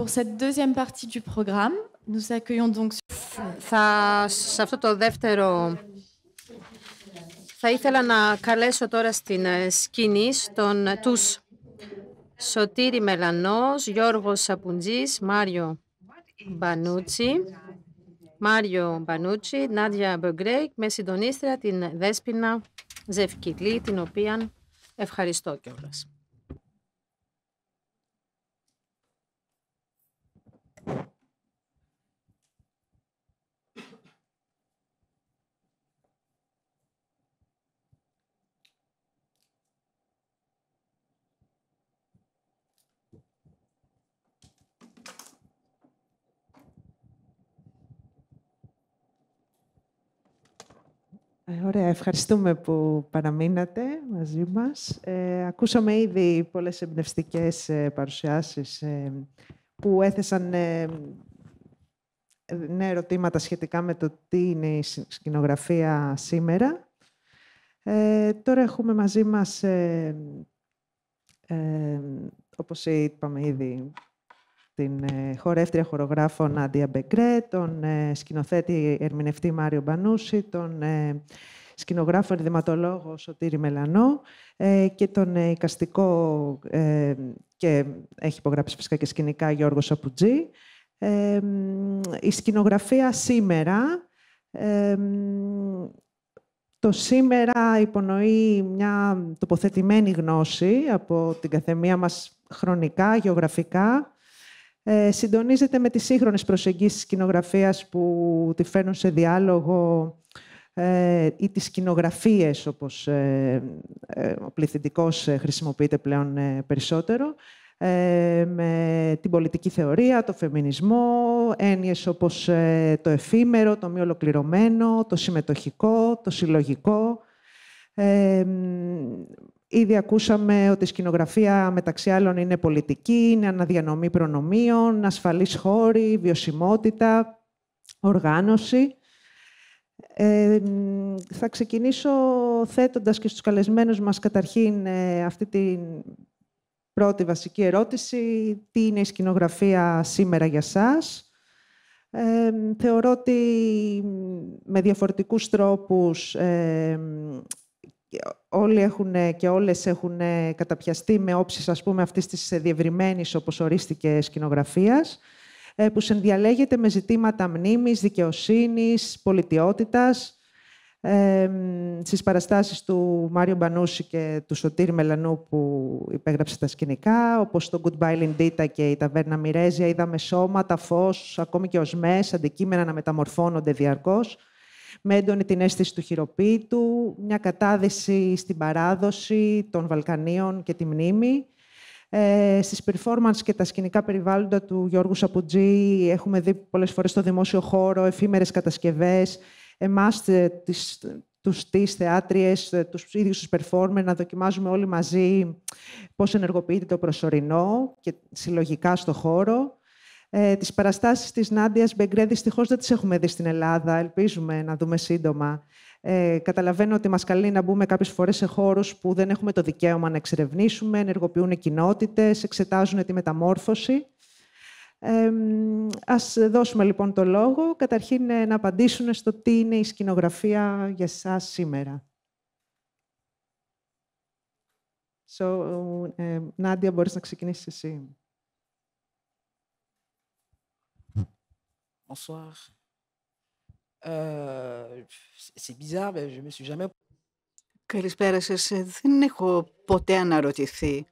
Pour cette deuxième partie du programme, Θα, σε αυτό το δεύτερο... Θα ήθελα να καλέσω τώρα στην ε, σκηνή στον, ε, τους Σωτήρη Μελανός, Γιώργος Σαπουντζής, Μάριο Μπανούτσι, Μάριο Μπανούτσι, Νάντια Μπεγκρέικ, με συντονίστρια την Δέσποινα Ζευκυλή, την οποία ευχαριστώ κιόλας. Ε, ωραία, ευχαριστούμε που παραμείνατε μαζί μας. Ε, ακούσαμε ήδη πολλές εμπνευστικές ε, παρουσιάσεις ε, που έθεσαν νέα ερωτήματα σχετικά με το τι είναι η σκηνογραφία σήμερα. Τώρα έχουμε μαζί μας, όπως είπαμε ήδη, την ε, χορεύτρια χορογράφο Νάντια Μπεγκρέ, τον ε, σκηνοθέτη ερμηνευτή Μάριο Μπανούση, τον ε, σκηνογράφο ερδηματολόγο Σωτήρη Μελανό και τον εικαστικό και έχει υπογράψει φυσικά και σκηνικά Γιώργος Σαπουτζή. Η σκηνογραφία σήμερα το σήμερα υπονοεί μια τοποθετημένη γνώση από την καθεμία μας χρονικά, γεωγραφικά, ε, συντονίζεται με τις σύγχρονες προσεγγίσεις σκηνογραφίας που τη φέρνουν σε διάλογο ε, ή τις σκηνογραφίες, όπως ε, ε ο πληθυντικός ε, χρησιμοποιείται πλέον περισσότερο, με την πολιτική θεωρία, το φεμινισμό, έννοιες όπως το εφήμερο, το μη ολοκληρωμένο, το συμμετοχικό, το συλλογικό. Ήδη ακούσαμε ότι η σκηνογραφία μεταξύ άλλων είναι πολιτική, είναι αναδιανομή προνομίων, ασφαλής χώρη, βιωσιμότητα, οργάνωση. Ε, θα ξεκινήσω θέτοντας και στους καλεσμένους μας καταρχήν ε, αυτή την πρώτη βασική ερώτηση. Τι είναι η σκηνογραφία σήμερα για σας. Ε, θεωρώ ότι με διαφορετικούς τρόπους ε, όλοι έχουν και όλες έχουν καταπιαστεί με όψεις ας πούμε αυτής της ε, διευρυμένης όπως ορίστηκες σκηνογραφίας ε, που συνδιαλέγεται με ζητήματα μνήμης, δικαιοσύνης, πολιτιότητας ε, στις παραστάσεις του Μάριο Μπανούση και του Σωτήρη Μελανού που υπέγραψε τα σκηνικά όπως το Goodbye Lindita και η Ταβέρνα Μιρέζια είδαμε σώματα, φως, ακόμη και οσμές, αντικείμενα να μεταμορφώνονται διαρκώς με έντονη την αίσθηση του χειροποίητου, μια κατάδυση στην παράδοση των Βαλκανίων και τη μνήμη. Ε, στις performance και τα σκηνικά περιβάλλοντα του Γιώργου Σαπουτζή έχουμε δει πολλές φορές στο δημόσιο χώρο εφήμερες κατασκευές, εμάς ε, τις, τους τις θεάτριες, ε, τους ίδιους τους να δοκιμάζουμε όλοι μαζί πώς ενεργοποιείται το προσωρινό και συλλογικά στο χώρο. Ε, τις παραστάσεις της Νάντιας Μπεγκρέ δυστυχώς δεν τις έχουμε δει στην Ελλάδα. Ελπίζουμε να δούμε σύντομα. Ε, καταλαβαίνω ότι μας καλεί να μπούμε κάποιες φορές σε χώρους που δεν έχουμε το δικαίωμα να εξερευνήσουμε, ενεργοποιούν κοινότητες, εξετάζουν τη μεταμόρφωση. Ε, ας δώσουμε λοιπόν το λόγο, καταρχήν ε, να απαντήσουν στο τι είναι η σκηνογραφία για εσάς σήμερα. So, ε, Νάντια, μπορείς να ξεκινήσεις εσύ. Euh, c'est bizarre, je me Καλησπέρα σας. Ε, δεν έχω ποτέ αναρωτηθεί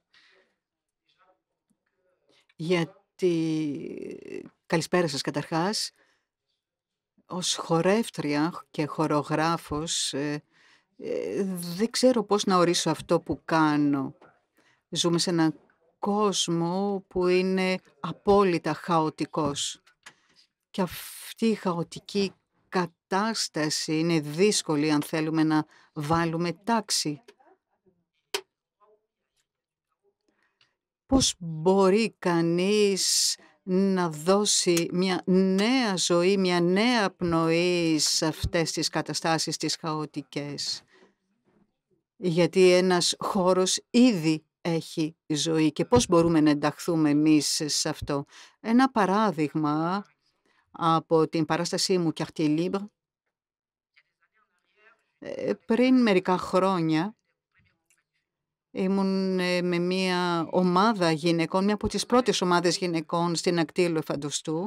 γιατί... Καλησπέρα σας καταρχάς. Ως χορεύτρια και χορογράφος ε, ε, δεν ξέρω πώς να ορίσω αυτό που κάνω. Ζούμε σε έναν κόσμο που είναι απόλυτα χαοτικός και αυτή η χαοτική κατάσταση είναι δύσκολη αν θέλουμε να βάλουμε τάξη. Πώς μπορεί κανείς να δώσει μια νέα ζωή, μια νέα πνοή σε αυτές τις καταστάσεις τις χαοτικές. Γιατί ένας χώρος ήδη έχει ζωή και πώς μπορούμε να ενταχθούμε εμείς σε αυτό. Ένα παράδειγμα από την παράστασή μου Quartier Libre. Ε, πριν μερικά χρόνια ήμουν ε, με μια ομάδα γυναικών, μια από τις πρώτες ομάδες γυναικών στην ακτήλου Λεφαντοστού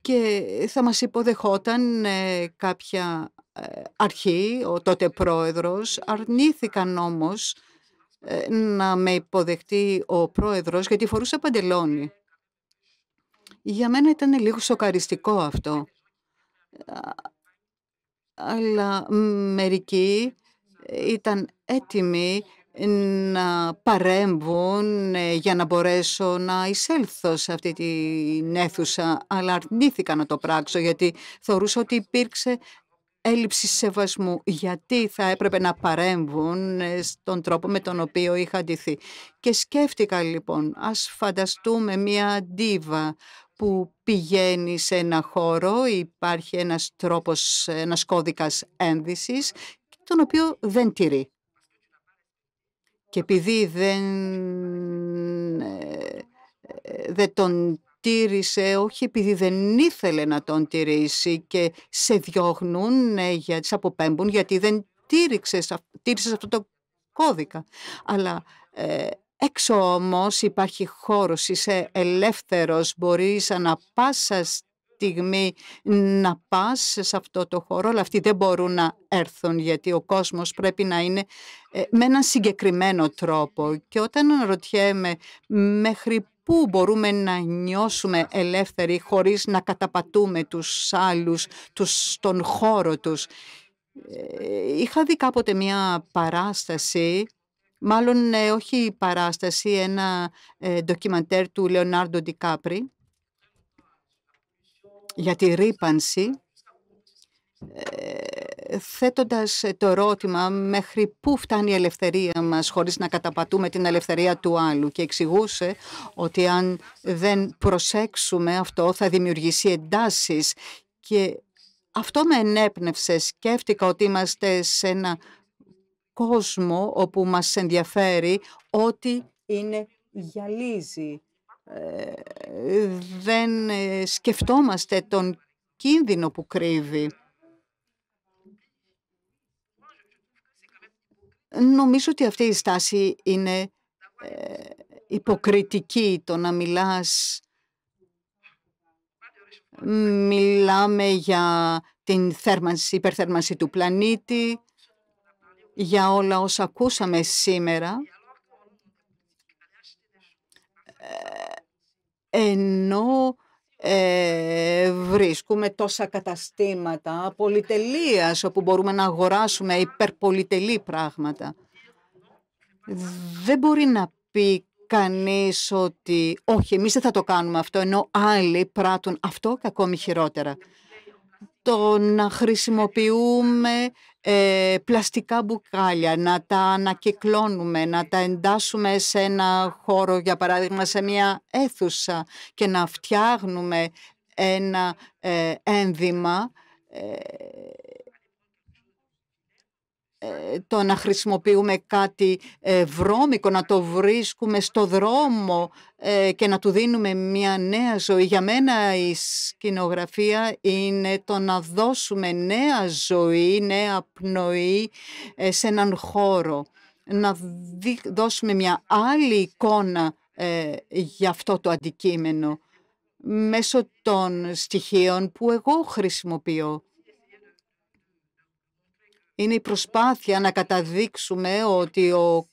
και θα μας υποδεχόταν ε, κάποια αρχή, ο τότε πρόεδρος. Αρνήθηκαν όμως να με υποδεχτεί ο πρόεδρος γιατί φορούσε παντελόνι. Για μένα ήταν λίγο σοκαριστικό αυτό. Αλλά μερικοί ήταν έτοιμοι να παρέμβουν ε, για να μπορέσω να εισέλθω σε αυτή την αίθουσα, αλλά αρνήθηκα να το πράξω γιατί θεωρούσα ότι υπήρξε έλλειψη σεβασμού. Γιατί θα έπρεπε να παρέμβουν ε, στον τρόπο με τον οποίο είχα ντυθεί. Και σκέφτηκα λοιπόν, ας φανταστούμε μία ντίβα που πηγαίνει σε ένα χώρο, υπάρχει ένας τρόπος, ένας κώδικας ένδυσης, τον οποίο δεν τηρεί. Και επειδή δεν, ε, δεν τον τήρησε, όχι επειδή δεν ήθελε να τον τηρήσει και σε διώχνουν, ναι, για, σε αποπέμπουν γιατί δεν τήρηξες, αυτό το κώδικα. Αλλά ε, έξω όμως υπάρχει χώρος, είσαι ελεύθερος, μπορείς ανα πάσα στιγμή να πας σε αυτό το χώρο, αλλά αυτοί δεν μπορούν να έρθουν γιατί ο κόσμος πρέπει να είναι ε, με έναν συγκεκριμένο τρόπο. Και όταν ρωτιέμαι μέχρι πού μπορούμε να νιώσουμε ελεύθεροι χωρίς να καταπατούμε τους άλλους, τους, τον χώρο τους. Ε, είχα δει κάποτε μια παράσταση μάλλον ε, όχι η παράσταση, ένα ε, ντοκιμαντέρ του Λεωνάρντο Ντικάπρι για τη ρήπανση, ε, θέτοντας το ερώτημα μέχρι πού φτάνει η ελευθερία μας χωρίς να καταπατούμε την ελευθερία του άλλου και εξηγούσε ότι αν δεν προσέξουμε αυτό θα δημιουργήσει εντάσεις και αυτό με ενέπνευσε. Σκέφτηκα ότι είμαστε σε ένα κόσμο όπου μας ενδιαφέρει ότι είναι γυαλίζει. Ε, δεν ε, σκεφτόμαστε τον κίνδυνο που κρύβει. Νομίζω ότι αυτή η στάση είναι ε, υποκριτική, το να μιλάς μιλάμε για την θέρμανση, υπερθέρμανση του πλανήτη, για όλα όσα ακούσαμε σήμερα, ε, ενώ ε, βρίσκουμε τόσα καταστήματα πολυτελείας όπου μπορούμε να αγοράσουμε υπερπολιτελή πράγματα. Δεν μπορεί να πει κανείς ότι όχι εμείς δεν θα το κάνουμε αυτό ενώ άλλοι πράττουν αυτό και ακόμη χειρότερα. Το να χρησιμοποιούμε ε, πλαστικά μπουκάλια, να τα ανακυκλώνουμε, να τα εντάσσουμε σε ένα χώρο, για παράδειγμα σε μια αίθουσα και να φτιάχνουμε ένα ε, ένδυμα ε, ε, το να χρησιμοποιούμε κάτι ε, βρώμικο, να το βρίσκουμε στο δρόμο ε, και να του δίνουμε μια νέα ζωή. Για μένα η σκηνογραφία είναι το να δώσουμε νέα ζωή, νέα πνοή σε έναν χώρο. Να δώσουμε μια άλλη εικόνα για αυτό το αντικείμενο μέσω των στοιχείων που εγώ χρησιμοποιώ είναι η προσπάθεια να καταδείξουμε ότι ο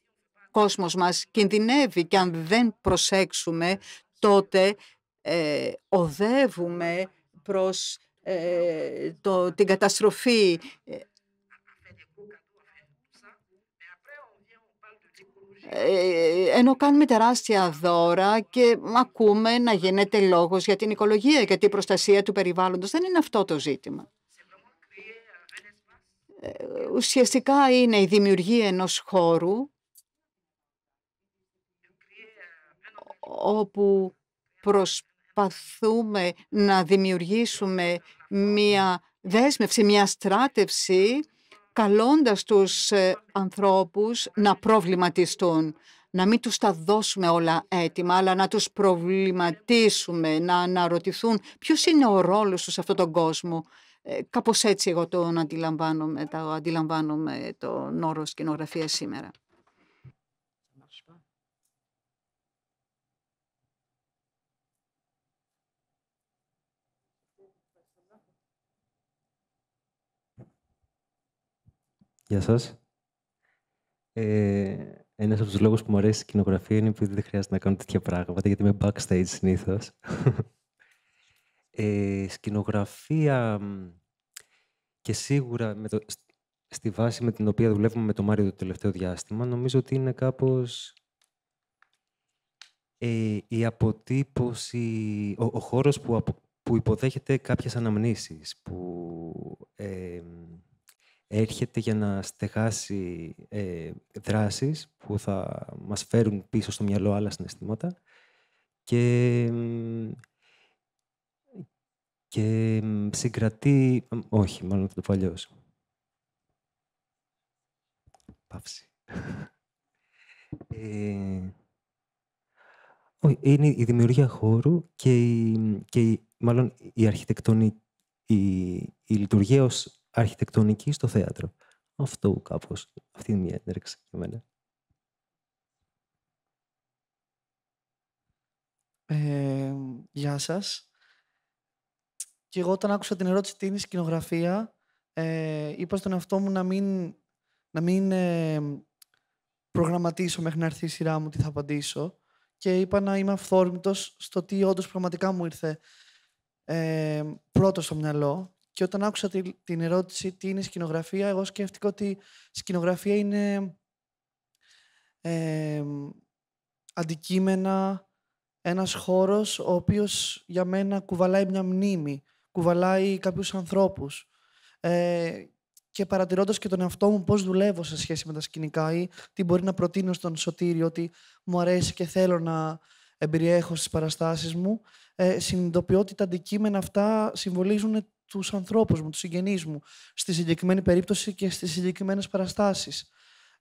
κόσμος μας κινδυνεύει και αν δεν προσέξουμε τότε ε, οδεύουμε προς ε, την καταστροφή. Ε, ενώ κάνουμε τεράστια δώρα και ακούμε να γίνεται λόγος για την οικολογία και την προστασία του περιβάλλοντος. Δεν είναι αυτό το ζήτημα. Ε, ουσιαστικά είναι η δημιουργία ενός χώρου όπου προσπαθούμε να δημιουργήσουμε μία δέσμευση, μία στράτευση καλώντας τους ε, ανθρώπους να προβληματιστούν. Να μην τους τα δώσουμε όλα έτοιμα, αλλά να τους προβληματίσουμε, να αναρωτηθούν ποιος είναι ο ρόλος τους σε αυτόν τον κόσμο Κάπω ε, κάπως έτσι εγώ το αντιλαμβάνομαι, το αντιλαμβάνομαι τον όρο σκηνογραφία σήμερα. Γεια σας. Ε, ένας από τους λόγους που μου αρέσει η κοινογραφία είναι επειδή δεν χρειάζεται να κάνω τέτοια πράγματα, γιατί είμαι backstage συνήθως ε, σκηνογραφία και σίγουρα με το, στη βάση με την οποία δουλεύουμε με τον Μάριο το τελευταίο διάστημα, νομίζω ότι είναι κάπως ε, η αποτύπωση, ο, χώρος που, που υποδέχεται κάποιες αναμνήσεις, που ε, έρχεται για να στεγάσει ε, δράσεις που θα μας φέρουν πίσω στο μυαλό άλλα συναισθήματα και και συγκρατεί... Όχι, μάλλον θα το πω αλλιώς. Παύση. Ε, είναι η δημιουργία χώρου και, η, και μάλλον η η, η λειτουργία ως αρχιτεκτονική στο θέατρο. Αυτό κάπως, αυτή είναι μια έντρεξη για μένα. Ε, γεια σας. Και εγώ όταν άκουσα την ερώτηση τι είναι η σκηνογραφία, ε, είπα στον εαυτό μου να μην, να μην ε, προγραμματίσω μέχρι να έρθει η σειρά μου τι θα απαντήσω. Και είπα να είμαι αυθόρμητος στο τι όντως πραγματικά μου ήρθε ε, πρώτος στο μυαλό. Και όταν άκουσα την ερώτηση τι είναι η σκηνογραφία, εγώ σκέφτηκα ότι η σκηνογραφία είναι ε, αντικείμενα, ένας χώρος ο οποίος για μένα κουβαλάει μια μνήμη κουβαλάει κάποιους ανθρώπους. Ε, και παρατηρώντας και τον εαυτό μου πώς δουλεύω σε σχέση με τα σκηνικά ή τι μπορεί να προτείνω στον σωτήριο, ότι μου αρέσει και θέλω να εμπεριέχω στις παραστάσεις μου, ε, συνειδητοποιώ ότι τα αντικείμενα αυτά συμβολίζουν τους ανθρώπους μου, τους συγγενείς μου, στη συγκεκριμένη περίπτωση και στις συγκεκριμένες παραστάσεις.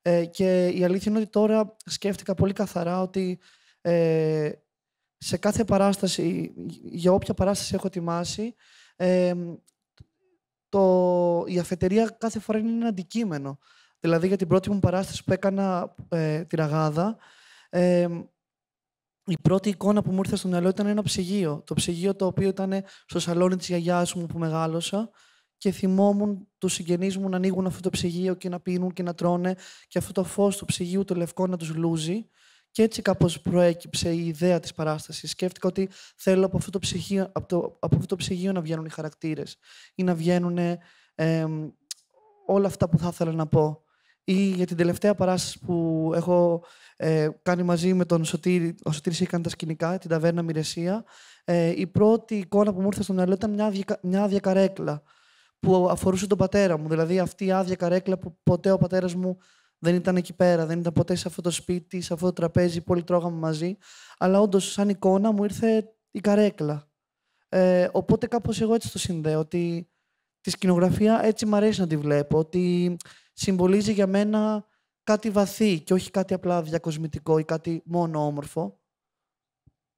Ε, και η αλήθεια είναι ότι τώρα σκέφτηκα πολύ καθαρά ότι ε, σε κάθε παράσταση, για όποια παράσταση έχω ετοιμάσει, το, η αφετερία κάθε φορά είναι ένα αντικείμενο. Δηλαδή για την πρώτη μου παράσταση που έκανα ε, τη Ραγάδα, η πρώτη εικόνα που μου ήρθε στο μυαλό ήταν ένα ψυγείο. Το ψυγείο το οποίο ήταν στο σαλόνι της γιαγιάς μου που μεγάλωσα και θυμόμουν τους συγγενείς μου να ανοίγουν αυτό το ψυγείο και να πίνουν και να τρώνε και αυτό το φως του ψυγείου το λευκό να τους λούζει. Και έτσι κάπως προέκυψε η ιδέα της παράστασης. Σκέφτηκα ότι θέλω από αυτό το ψυγείο, από το, από το ψυγείο να βγαίνουν οι χαρακτήρες ή να βγαίνουν ε, όλα αυτά που θα ήθελα να πω. Ή για την τελευταία παράσταση που έχω ε, κάνει μαζί με τον Σωτήρη, ο Σωτήρης είχε κάνει τα σκηνικά, την ταβέρνα Μυρεσία, ε, η πρώτη εικόνα που μου ήρθε στο μυαλό ήταν μια άδεια, μια άδεια καρέκλα που αφορούσε τον πατέρα μου. Δηλαδή αυτή η άδεια καρέκλα που ποτέ ο πατέρας μου δεν ήταν εκεί πέρα, δεν ήταν ποτέ σε αυτό το σπίτι, σε αυτό το τραπέζι που όλοι τρώγαμε μαζί. Αλλά όντως, σαν εικόνα μου ήρθε η καρέκλα. Ε, οπότε κάπως εγώ έτσι το συνδέω. Ότι τη σκηνογραφία έτσι μου αρέσει να τη βλέπω. Ότι συμβολίζει για μένα κάτι βαθύ και όχι κάτι απλά διακοσμητικό ή κάτι μόνο όμορφο.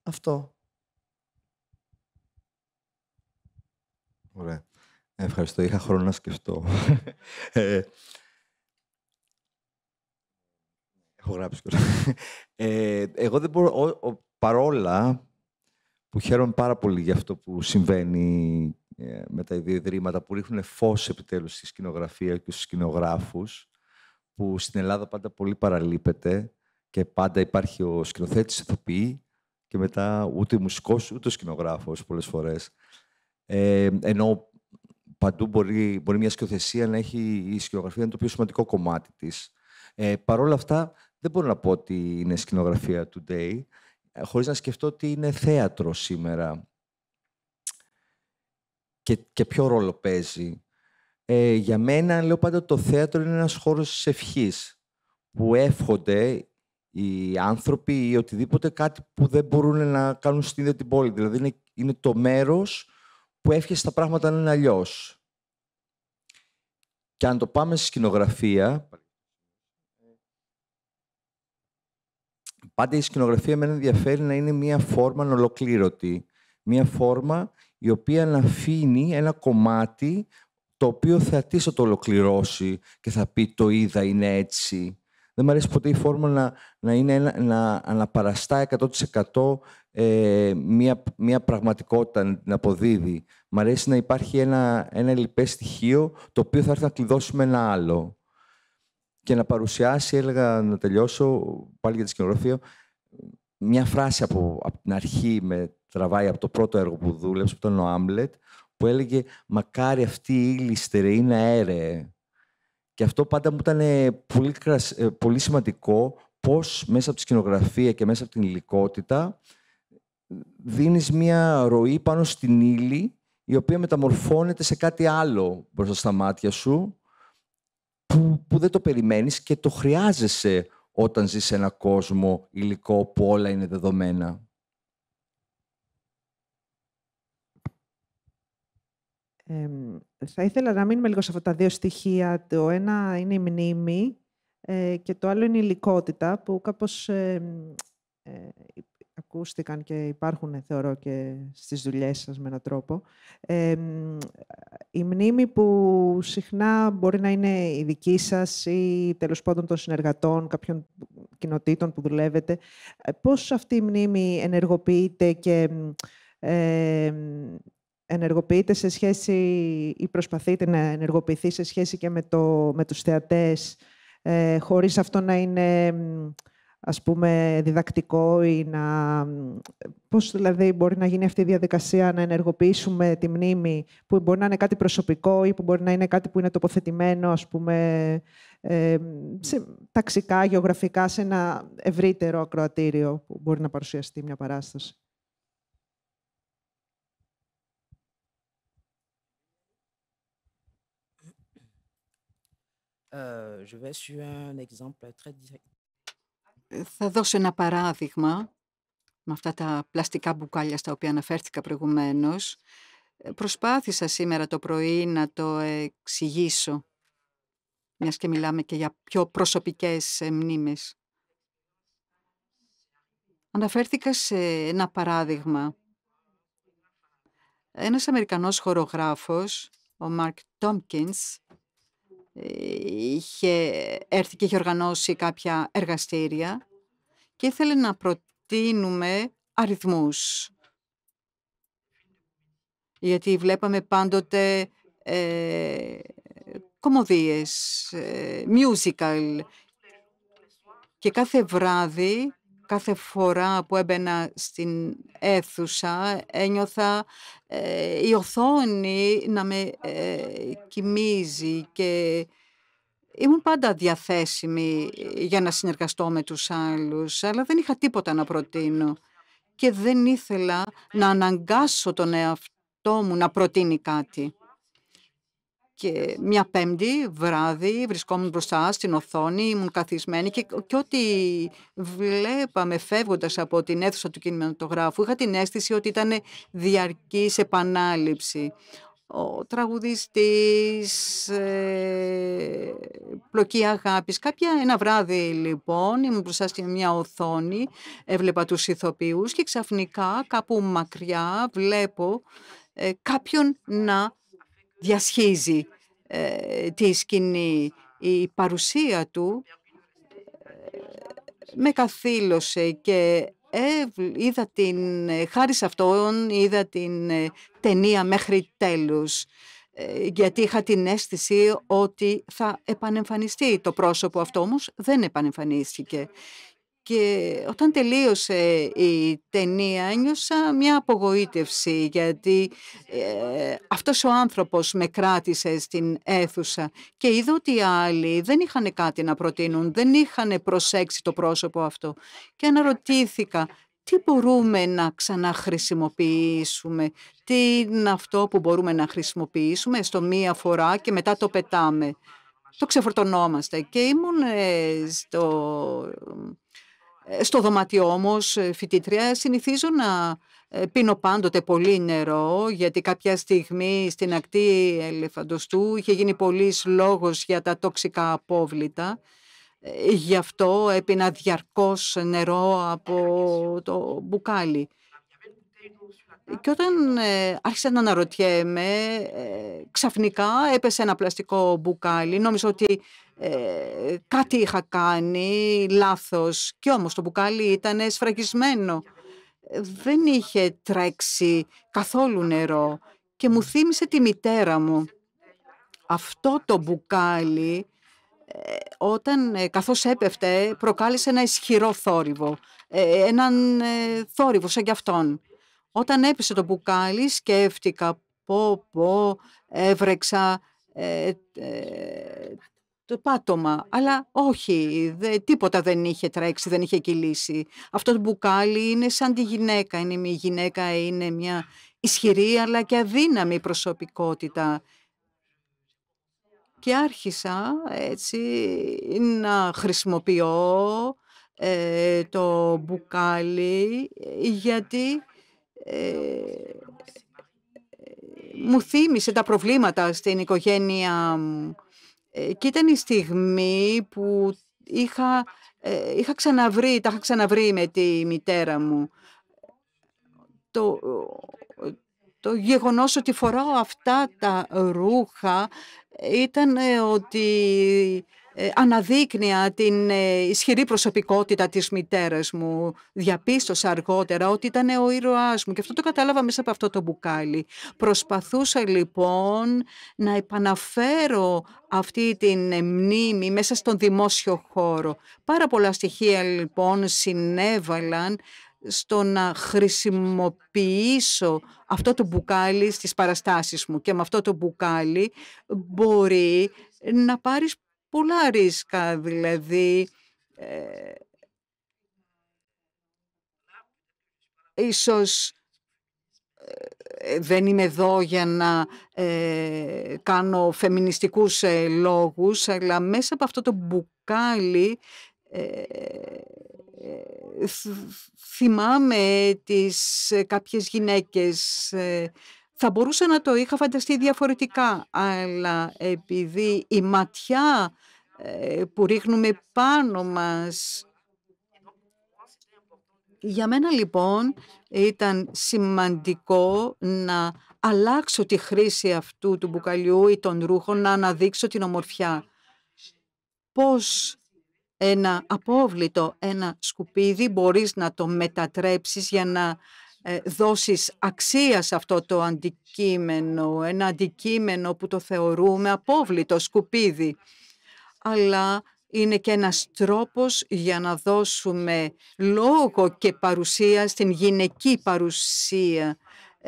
Αυτό. Ωραία. Ευχαριστώ. Είχα χρόνο να σκεφτώ. Ε, Έχω γράψει ε, εγώ δεν μπορώ, ο, ο, παρόλα που χαίρομαι πάρα πολύ για αυτό που συμβαίνει ε, με τα ιδρύματα που ρίχνουν φως επιτέλους στη σκηνογραφία και στους σκηνογράφους, που στην Ελλάδα πάντα πολύ παραλείπεται και πάντα υπάρχει ο σκηνοθέτης ηθοποιή και μετά ούτε μουσικός ούτε ο σκηνογράφος πολλές φορές. Ε, ενώ παντού μπορεί, μπορεί μια σκηνοθεσία να έχει η σκηνογραφία είναι το πιο σημαντικό κομμάτι της. Ε, Παρ' όλα αυτά, δεν μπορώ να πω ότι είναι σκηνογραφία today, ε, χωρίς να σκεφτώ ότι είναι θέατρο σήμερα και, και ποιο ρόλο παίζει. Ε, για μένα, λέω πάντα, το θέατρο είναι ένας χώρος της ευχής, που εύχονται οι άνθρωποι ή οτιδήποτε κάτι που δεν μπορούν να κάνουν στην ίδια την πόλη. Δηλαδή, είναι, το μέρος που εύχεσαι τα πράγματα να είναι αλλιώς. Και αν το πάμε στη σκηνογραφία, Πάντα η σκηνογραφία με ενδιαφέρει να είναι μια φόρμα ολοκλήρωτη. Μια φόρμα η οποία να αφήνει ένα κομμάτι το οποίο θα θα το ολοκληρώσει και θα πει το είδα, είναι έτσι. Δεν μου αρέσει ποτέ η φόρμα να, να, είναι, να αναπαραστά 100% ε, μια, μια πραγματικότητα, να την αποδίδει. Μ' αρέσει να υπάρχει ένα, ένα στοιχείο το οποίο θα έρθει να κλειδώσει με ένα άλλο και να παρουσιάσει, έλεγα να τελειώσω, πάλι για τη σκηνογραφία, μια φράση από, από την αρχή με τραβάει από το πρώτο έργο που δούλεψε, που ήταν ο Άμπλετ, που έλεγε «Μακάρι αυτή η ύλη στερεή να Και αυτό πάντα μου ήταν πολύ, ε, πολύ σημαντικό, πώς μέσα από τη σκηνογραφία και μέσα από την υλικότητα δίνεις μια ροή πάνω στην ύλη η οποία μεταμορφώνεται σε κάτι άλλο μπροστά στα μάτια σου που, που δεν το περιμένεις και το χρειάζεσαι όταν ζεις σε ένα κόσμο υλικό που όλα είναι δεδομένα. Ε, θα ήθελα να μείνουμε λίγο σε αυτά τα δύο στοιχεία. Το ένα είναι η μνήμη ε, και το άλλο είναι η υλικότητα, που κάπως ε, ακούστηκαν και υπάρχουν, θεωρώ, και στις δουλειές σας με έναν τρόπο. η μνήμη που συχνά μπορεί να είναι η δική σας ή τέλος πάντων των συνεργατών, κάποιων κοινοτήτων που δουλεύετε, ε, πώς αυτή η μνήμη ενεργοποιείται και ε, ενεργοποιείται σε σχέση ή προσπαθείτε να ενεργοποιηθεί σε σχέση και με, το, με τους θεατές, ε, χωρίς αυτό να είναι ας πούμε, διδακτικό ή να... Πώς δηλαδή μπορεί να γίνει αυτή η διαδικασία να ενεργοποιήσουμε τη μνήμη που μπορεί να είναι κάτι προσωπικό ή που μπορεί να είναι κάτι που είναι τοποθετημένο, ας πούμε, ε, ταξικά, γεωγραφικά, σε ένα ευρύτερο ακροατήριο που μπορεί να παρουσιαστεί μια παράσταση. Euh, je vais suivre un exemple très direct. Θα δώσω ένα παράδειγμα με αυτά τα πλαστικά μπουκάλια στα οποία αναφέρθηκα προηγουμένως. Ε, προσπάθησα σήμερα το πρωί να το εξηγήσω, μιας και μιλάμε και για πιο προσωπικές ε, μνήμες. Αναφέρθηκα σε ένα παράδειγμα. Ένας Αμερικανός χορογράφος, ο Μαρκ Τόμκινς, είχε έρθει και είχε οργανώσει κάποια εργαστήρια και ήθελε να προτείνουμε αριθμούς. Γιατί βλέπαμε πάντοτε ε, κομμωδίες, ε, musical και κάθε βράδυ, κάθε φορά που έμπαινα στην αίθουσα ένιωθα ε, η οθόνη να με ε, κοιμίζει και ήμουν πάντα διαθέσιμη για να συνεργαστώ με τους άλλους, αλλά δεν είχα τίποτα να προτείνω και δεν ήθελα να αναγκάσω τον εαυτό μου να προτείνει κάτι. Και μια πέμπτη βράδυ βρισκόμουν μπροστά στην οθόνη, ήμουν καθισμένη και, και ό,τι βλέπαμε φεύγοντας από την αίθουσα του κινηματογράφου είχα την αίσθηση ότι ήταν διαρκής επανάληψη. Ο τραγουδιστής, ε, πλοκή αγάπης. Κάποια ένα βράδυ λοιπόν ήμουν μπροστά στην μια οθόνη, έβλεπα τους ηθοποιούς και ξαφνικά κάπου μακριά βλέπω ε, κάποιον να διασχίζει ε, τη σκηνή. Η παρουσία του ε, με καθήλωσε και είδα την, ε, χάρη σε αυτόν είδα την ε, ταινία μέχρι τέλους γιατί είχα την αίσθηση ότι θα επανεμφανιστεί το πρόσωπο αυτό όμως δεν επανεμφανίστηκε και όταν τελείωσε η ταινία ένιωσα μια απογοήτευση γιατί ε, αυτός ο άνθρωπος με κράτησε στην αίθουσα και είδα ότι οι άλλοι δεν είχαν κάτι να προτείνουν, δεν είχαν προσέξει το πρόσωπο αυτό. Και αναρωτήθηκα τι μπορούμε να ξαναχρησιμοποιήσουμε, τι είναι αυτό που μπορούμε να χρησιμοποιήσουμε στο μία φορά και μετά το πετάμε. Το ξεφορτωνόμαστε και ήμουν ε, στο ε, στο δωμάτιο όμως ε, φοιτήτρια συνηθίζω να ε, πίνω πάντοτε πολύ νερό γιατί κάποια στιγμή στην ακτή Ελεφαντοστού είχε γίνει πολύς λόγος για τα τοξικά απόβλητα. Γι' αυτό έπινα διαρκώς νερό από το μπουκάλι. Και όταν άρχισα να αναρωτιέμαι, ξαφνικά έπεσε ένα πλαστικό μπουκάλι. Νόμιζα ότι ε, κάτι είχα κάνει λάθος και όμως το μπουκάλι ήταν σφραγισμένο. Δεν είχε τρέξει καθόλου νερό και μου θύμισε τη μητέρα μου. Αυτό το μπουκάλι ε, όταν ε, καθώς έπεφτε προκάλεσε ένα ισχυρό θόρυβο, έναν θόρυβο σαν κι αυτόν. Όταν έπεσε το μπουκάλι σκέφτηκα πω πω έβρεξα το πάτωμα. Αλλά όχι, τίποτα δεν είχε τρέξει, δεν είχε κυλήσει. Αυτός το μπουκάλι είναι σαν τη γυναίκα. Είναι, η γυναίκα είναι μια ισχυρή αλλά και αδύναμη προσωπικότητα. Και άρχισα έτσι να χρησιμοποιώ ε, το μπουκάλι γιατί ε, μου θύμισε τα προβλήματα στην οικογένεια μου ε, και ήταν η στιγμή που είχα, ε, είχα ξαναβρει, τα είχα ξαναβρει με τη μητέρα μου. Το, το γεγονός ότι φοράω αυτά τα ρούχα ήταν ότι ε, αναδείκνυα την ε, ισχυρή προσωπικότητα της μητέρας μου. Διαπίστωσα αργότερα ότι ήταν ο ήρωάς μου και αυτό το κατάλαβα μέσα από αυτό το μπουκάλι. Προσπαθούσα λοιπόν να επαναφέρω αυτή την ε, μνήμη μέσα στον δημόσιο χώρο. Πάρα πολλά στοιχεία λοιπόν συνέβαλαν στο να χρησιμοποιήσω αυτό το μπουκάλι στις παραστάσεις μου και με αυτό το μπουκάλι μπορεί να πάρεις πολλά ρίσκα, δηλαδή ε, ίσως ε, δεν είμαι εδώ για να ε, κάνω φεμινιστικούς ε, λόγους, αλλά μέσα από αυτό το μπουκάλι θυμάμαι τις κάποιες γυναίκες θα μπορούσα να το είχα φανταστεί διαφορετικά, αλλά επειδή η ματιά ε, που ρίχνουμε πάνω μας. Για μένα λοιπόν ήταν σημαντικό να αλλάξω τη χρήση αυτού του μπουκαλιού ή των ρούχων, να αναδείξω την ομορφιά. Πώς ένα απόβλητο, ένα σκουπίδι μπορείς να το μετατρέψεις για να ε, δώσεις αξία σε αυτό το αντικείμενο, ένα αντικείμενο που το θεωρούμε απόβλητο σκουπίδι, αλλά είναι και ένας τρόπος για να δώσουμε λόγο και παρουσία στην γυναική παρουσία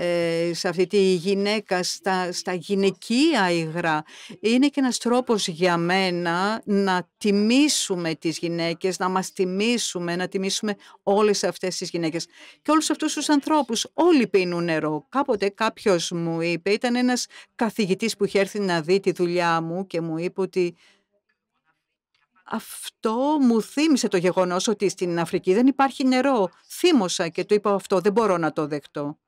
ε, σε αυτή τη γυναίκα, στα, στα γυναικεία υγρά. Είναι και ένας τρόπος για μένα να τιμήσουμε τις γυναίκες, να μας τιμήσουμε, να τιμήσουμε όλες αυτές τις γυναίκες. Και όλους αυτούς τους ανθρώπους, όλοι πίνουν νερό. Κάποτε κάποιος μου είπε, ήταν ένας καθηγητής που είχε έρθει να δει τη δουλειά μου και μου είπε ότι αυτό μου θύμισε το γεγονός ότι στην Αφρική δεν υπάρχει νερό. Θύμωσα και του είπα αυτό, δεν μπορώ να το δεχτώ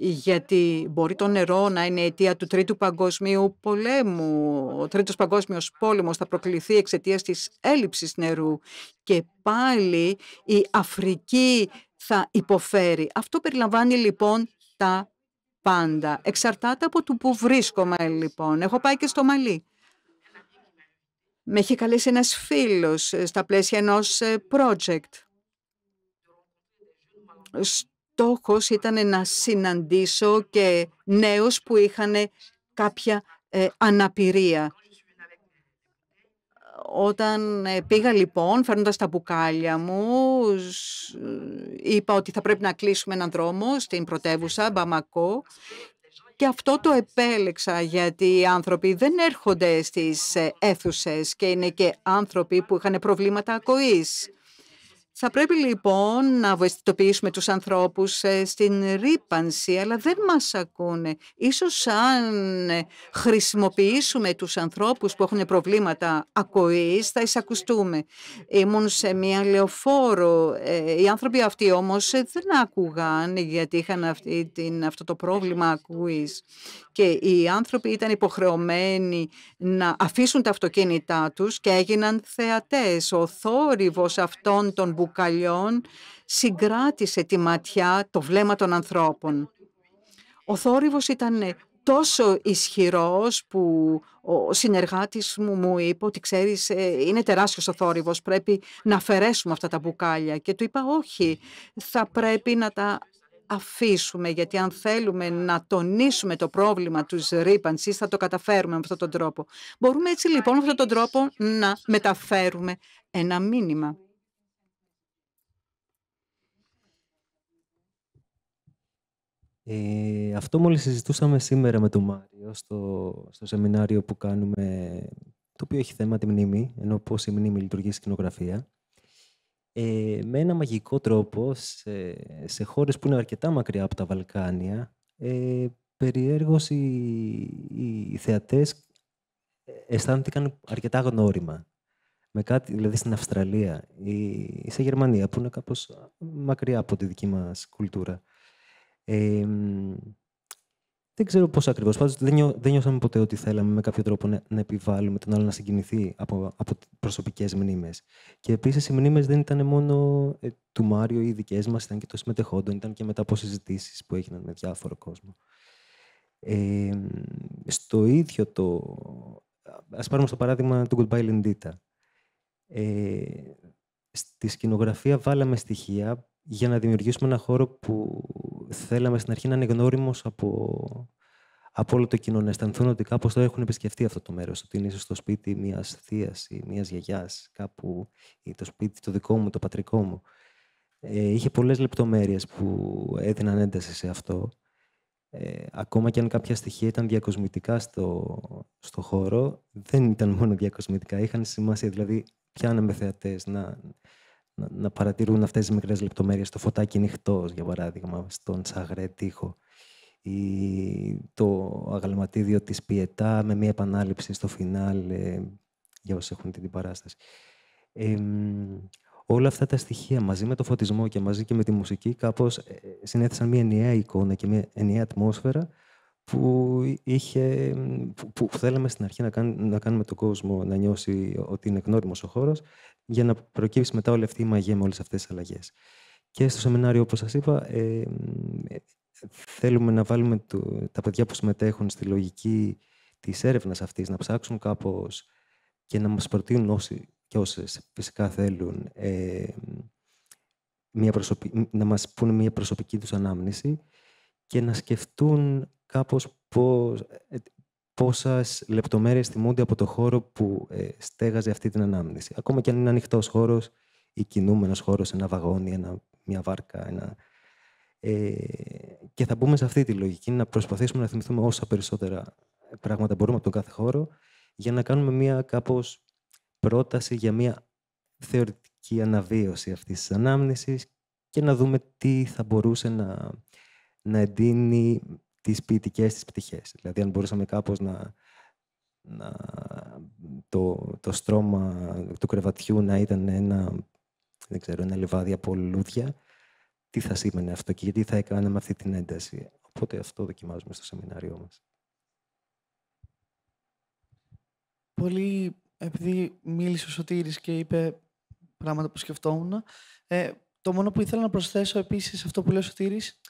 γιατί μπορεί το νερό να είναι αιτία του Τρίτου Παγκοσμίου Πολέμου. Ο Τρίτος Παγκόσμιος Πόλεμος θα προκληθεί εξαιτίας της έλλειψης νερού και πάλι η Αφρική θα υποφέρει. Αυτό περιλαμβάνει λοιπόν τα πάντα. Εξαρτάται από το που βρίσκομαι λοιπόν. Έχω πάει και στο Μαλί. Με έχει καλέσει ένας φίλος ε, στα πλαίσια ενός ε, project στόχος ήταν να συναντήσω και νέους που είχαν κάποια ε, αναπηρία. Όταν ε, πήγα λοιπόν, φέρνοντας τα μπουκάλια μου, είπα ότι θα πρέπει να κλείσουμε έναν δρόμο στην πρωτεύουσα, Μπαμακό, και αυτό το επέλεξα γιατί οι άνθρωποι δεν έρχονται στις ε, αίθουσες και είναι και άνθρωποι που είχαν προβλήματα ακοής. Θα πρέπει λοιπόν να βοηθητοποιήσουμε τους ανθρώπους ε, στην ρήπανση, αλλά δεν μας ακούνε. Ίσως αν ε, χρησιμοποιήσουμε τους ανθρώπους που έχουν προβλήματα ακοής, θα εισακουστούμε. Ήμουν σε μια λεωφόρο. Ε, οι άνθρωποι αυτοί όμως δεν άκουγαν γιατί είχαν την, αυτό το πρόβλημα ακοής. Και οι άνθρωποι ήταν υποχρεωμένοι να αφήσουν τα αυτοκίνητά τους και έγιναν θεατές. Ο θόρυβος αυτών των συγκράτησε τη ματιά, το βλέμμα των ανθρώπων. Ο θόρυβος ήταν τόσο ισχυρός που ο συνεργάτης μου μου είπε ότι ξέρεις ε, είναι τεράστιος ο θόρυβος, πρέπει να αφαιρέσουμε αυτά τα μπουκάλια και του είπα όχι, θα πρέπει να τα αφήσουμε γιατί αν θέλουμε να τονίσουμε το πρόβλημα της ρήπανσης θα το καταφέρουμε με αυτόν τον τρόπο. Μπορούμε έτσι λοιπόν με αυτόν τον τρόπο να μεταφέρουμε ένα μήνυμα. Ε, αυτό μόλις συζητούσαμε σήμερα με τον Μάριο στο, σεμινάριο που κάνουμε, το οποίο έχει θέμα τη μνήμη, ενώ πώς η μνήμη λειτουργεί στην σκηνογραφία, ε, με ένα μαγικό τρόπο, σε, σε χώρες που είναι αρκετά μακριά από τα Βαλκάνια, ε, περιέργως οι, οι θεατές ε, αισθάνθηκαν αρκετά γνώριμα. Με κάτι, δηλαδή στην Αυστραλία ή σε Γερμανία, που είναι κάπως μακριά από τη δική μας κουλτούρα δεν ξέρω πώς ακριβώς. Δεν, νιώ, δεν νιώσαμε ποτέ ότι θέλαμε με κάποιο τρόπο να, επιβάλλουμε τον άλλο να συγκινηθεί από, από προσωπικές μνήμες. Και επίσης οι μνήμες δεν ήταν μόνο ε, του Μάριο ή δικές μας, ήταν και των συμμετεχόντων, ήταν και μετά από συζητήσεις που έγιναν με διάφορο κόσμο. στο ίδιο το. Ας πάρουμε στο παράδειγμα του Goodbye Lindita. Ε, στη σκηνογραφία βάλαμε στοιχεία για να δημιουργήσουμε ένα χώρο που θέλαμε στην αρχή να είναι γνώριμος από, από όλο το κοινό, να αισθανθούν ότι κάπως το έχουν επισκεφτεί αυτό το μέρος. ότι είναι ίσως το σπίτι μία θείας ή μιας γιαγιάς, κάπου, ή το σπίτι το δικό μου, το πατρικό μου. Ε, είχε πολλές λεπτομέρειες που έδιναν ένταση σε αυτό. Ε, ακόμα και αν κάποια στοιχεία ήταν διακοσμητικά στο, στο χώρο, δεν ήταν μόνο διακοσμητικά, είχαν σημασία, δηλαδή πιάναμε θεατές να, να παρατηρούν αυτές τις μικρές λεπτομέρειες, το φωτάκι νυχτός, για παράδειγμα, στον Τσαγρέ τείχο, ή το αγαλματίδιο της Πιετά με μία επανάληψη στο φινάλ, για όσοι έχουν την παράσταση. όλα αυτά τα στοιχεία μαζί με το φωτισμό και μαζί και με τη μουσική κάπως ε, συνέθεσαν μία ενιαία εικόνα και μία ενιαία ατμόσφαιρα που, είχε, που, θέλαμε στην αρχή να, κάνουμε, να κάνουμε τον κόσμο να νιώσει ότι είναι γνώριμος ο χώρος, για να προκύψει μετά όλη αυτή η μαγεία με όλες αυτές τις αλλαγές. Και στο σεμινάριο, όπως σας είπα, ε, θέλουμε να βάλουμε τα παιδιά που συμμετέχουν στη λογική της έρευνας αυτής να ψάξουν κάπως και να μας προτείνουν όσοι και όσες φυσικά θέλουν ε, μια να μας πούνε μια προσωπική τους ανάμνηση και να σκεφτούν κάπως πώς, ε, πόσες λεπτομέρειες θυμούνται από το χώρο που ε, στέγαζε αυτή την ανάμνηση. Ακόμα και αν είναι ανοιχτός χώρος ή κινούμενος χώρος, ένα βαγόνι, ένα, μια βάρκα. Ένα... Ε, και θα μπούμε σε αυτή τη λογική, να προσπαθήσουμε να θυμηθούμε όσα περισσότερα πράγματα μπορούμε από τον κάθε χώρο, για να κάνουμε μια κάπως πρόταση για μια θεωρητική αναβίωση αυτής της ανάμνησης και να δούμε τι θα μπορούσε να, να εντείνει τις ποιητικές της πτυχές. Δηλαδή, αν μπορούσαμε κάπως να, να το, το στρώμα του κρεβατιού να ήταν ένα, δεν ξέρω, ένα λιβάδι από λουλούδια, τι θα σήμαινε αυτό και γιατί θα έκαναμε αυτή την ένταση. Οπότε αυτό δοκιμάζουμε στο σεμινάριό μας. Πολύ, επειδή μίλησες ο Σωτήρης και είπε πράγματα που σκεφτόμουν, ε, το μόνο που ήθελα να προσθέσω επίσης αυτό που λέει ο Σωτήρης,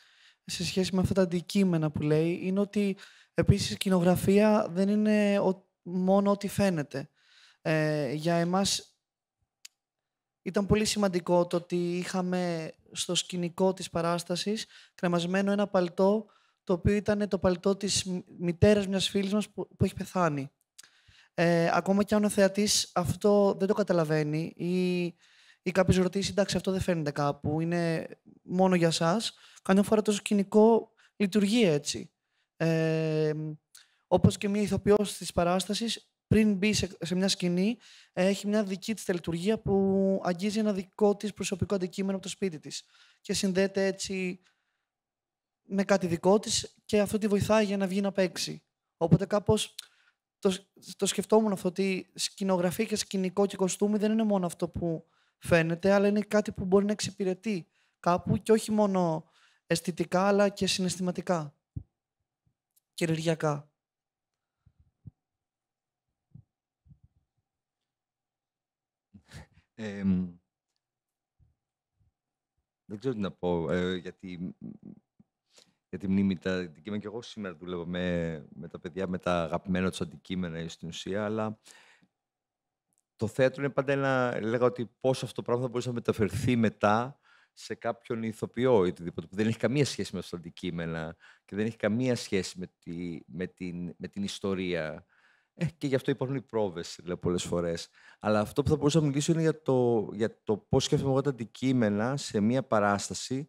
σε σχέση με αυτά τα αντικείμενα που λέει είναι ότι επίσης η κοινογραφία δεν είναι μόνο ό,τι φαίνεται. Ε, για εμάς ήταν πολύ σημαντικό το ότι είχαμε στο σκηνικό της παράστασης κρεμασμένο ένα παλτό το οποίο ήταν το παλτό της μητέρας μιας φίλης μας που, έχει πεθάνει. Ε, ακόμα και αν ο θεατής αυτό δεν το καταλαβαίνει ή ή κάποιος ρωτήσει, εντάξει, αυτό δεν φαίνεται κάπου, είναι μόνο για εσά. Καμιά φορά το σκηνικό λειτουργεί έτσι. Ε, Όπως και μια ηθοποιός της παράστασης, πριν μπει σε, μια σκηνή, έχει μια δική της λειτουργία που αγγίζει ένα δικό της προσωπικό αντικείμενο από το σπίτι της. Και συνδέεται έτσι με κάτι δικό της και αυτό τη βοηθάει για να βγει να παίξει. Οπότε κάπως το, το σκεφτόμουν αυτό ότι σκηνογραφία και σκηνικό και κοστούμι δεν είναι μόνο αυτό που φαίνεται, αλλά είναι κάτι που μπορεί να εξυπηρετεί κάπου και όχι μόνο αισθητικά, αλλά και συναισθηματικά, και Ε, δεν ξέρω τι να πω, ε, γιατί για τη μνήμη τα αντικείμενα και εγώ σήμερα δουλεύω με, με τα παιδιά με τα αγαπημένα τους αντικείμενα στην ουσία, αλλά το θέατρο είναι πάντα ένα... Λέγα ότι πώς αυτό το πράγμα θα μπορούσε να μεταφερθεί μετά σε κάποιον ηθοποιό ή οτιδήποτε, που δεν έχει καμία σχέση με αυτά τα αντικείμενα και δεν έχει καμία σχέση με, τη, με, την, με την ιστορία. Ε, και γι' αυτό υπάρχουν οι πρόβες, λέω πολλές φορές. Αλλά αυτό που θα μπορούσα να μιλήσω είναι για το, για το πώς σκέφτομαι εγώ τα αντικείμενα σε μια παράσταση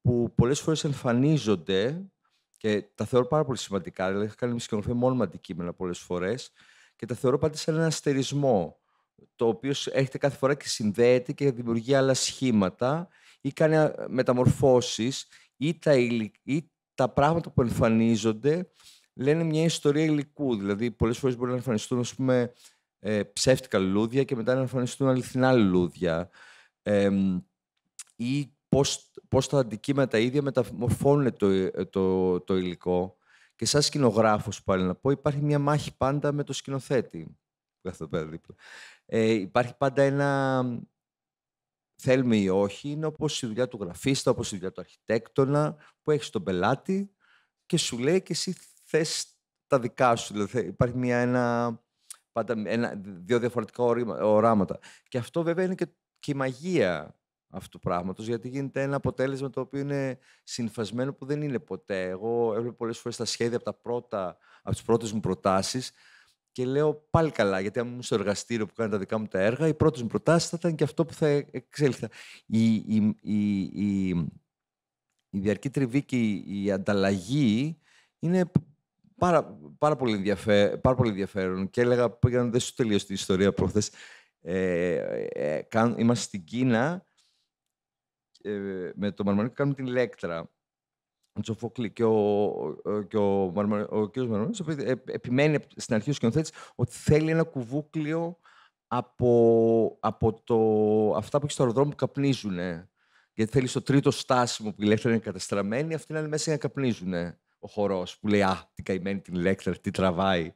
που πολλές φορές εμφανίζονται και τα θεωρώ πάρα πολύ σημαντικά. Δηλαδή, έχω κάνει μια σκηνοθεσία μόνο με αντικείμενα πολλές φορές και τα θεωρώ πάντα σαν ένα αστερισμό το οποίο έχετε κάθε φορά και συνδέεται και δημιουργεί άλλα σχήματα ή κάνει ε, μεταμορφώσεις ή τα, ή τα πράγματα που εμφανίζονται λένε μια ιστορία υλικού. Δηλαδή, πολλές φορές μπορεί να εμφανιστούν ας πούμε, ε, ψεύτικα λουλούδια και μετά να εμφανιστούν αληθινά λουλούδια. ή πώς, πώς τα αντικείμενα τα ίδια μεταμορφώνουν το, ε, το, το υλικό. Και σαν σκηνογράφος πάλι να πω, υπάρχει μια μάχη πάντα με το σκηνοθέτη. Κάθε πέρα ε, υπάρχει πάντα ένα θέλουμε ή όχι, είναι όπως η δουλειά του γραφίστα, όπως η δουλειά του αρχιτέκτονα, που έχεις τον πελάτη και σου λέει και εσύ θες τα δικά σου. Δηλαδή υπάρχει μια, ένα, πάντα ένα, δύο διαφορετικά οράματα. Και αυτό βέβαια είναι και, και η μαγεία αυτού του πράγματος, γιατί γίνεται ένα αποτέλεσμα το οποίο είναι συνφασμένο που δεν είναι ποτέ. Εγώ έβλεπα πολλές φορές τα σχέδια από, τα πρώτα, από τις πρώτες μου προτάσεις και λέω πάλι καλά, γιατί αν ήμουν στο εργαστήριο που κάνει τα δικά μου τα έργα, οι πρώτε μου προτάσει θα ήταν και αυτό που θα εξέλιχθα. Η, η, η, η, διαρκή τριβή και η, ανταλλαγή είναι πάρα, πάρα, πολύ πάρα πολύ ενδιαφέρον. Και έλεγα, να δεν σου τελείωσε την ιστορία προχθές. Ε, ε, είμαστε στην Κίνα ε, με το Μαρμανίκο κάνουμε την Λέκτρα. Τσοφοκλή και ο, και ο, ο κ. Μαρμανίδη, ε, επιμένει στην αρχή ο σκηνοθέτης ότι θέλει ένα κουβούκλιο από, από το, αυτά που έχει στο αεροδρόμιο που καπνίζουν. Γιατί θέλει στο τρίτο στάσιμο που η Λέκτρα είναι κατεστραμμένη, αυτή να είναι μέσα για να καπνίζουν. Ο χορός που λέει Α, τι καημένη την Λέκτρα, τι τραβάει.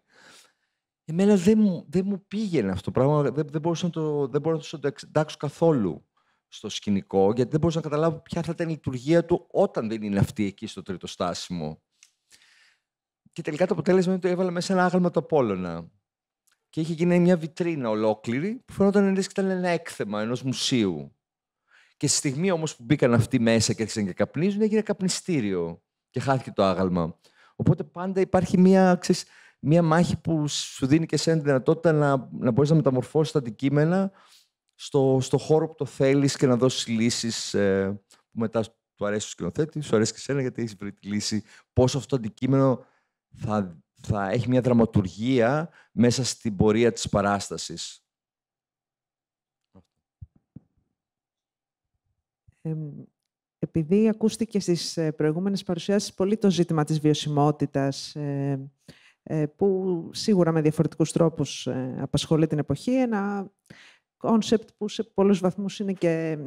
Εμένα δεν μου, δεν μου πήγαινε αυτό το πράγμα, δεν, δεν το, δεν μπορούσα να το εντάξω καθόλου στο σκηνικό, γιατί δεν μπορούσα να καταλάβω ποια θα ήταν η λειτουργία του όταν δεν είναι αυτή εκεί στο τρίτο στάσιμο. Και τελικά το αποτέλεσμα είναι ότι το έβαλα μέσα ένα άγαλμα το Απόλλωνα. Και είχε γίνει μια βιτρίνα ολόκληρη που φαινόταν ότι ήταν ένα έκθεμα ενός μουσείου. Και στη στιγμή όμως που μπήκαν αυτοί μέσα και άρχισαν και καπνίζουν, έγινε καπνιστήριο και χάθηκε το άγαλμα. Οπότε πάντα υπάρχει μια, μια μάχη που σου δίνει και εσένα τη δυνατότητα να, να μπορείς να μεταμορφώσεις τα αντικείμενα στο, στο χώρο που το θέλεις και να δώσεις λύσεις ε, που μετά του αρέσει ο σκηνοθέτης, σου αρέσει και σένα γιατί έχεις βρει τη λύση πώς αυτό το αντικείμενο θα, θα έχει μια δραματουργία μέσα στην πορεία της παράστασης. επειδή ακούστηκε στις ε, προηγούμενες παρουσιάσεις πολύ το ζήτημα της βιωσιμότητας, ε, που σίγουρα με διαφορετικούς τρόπους απασχολεί την εποχή, ένα κόνσεπτ που σε πολλούς βαθμούς είναι και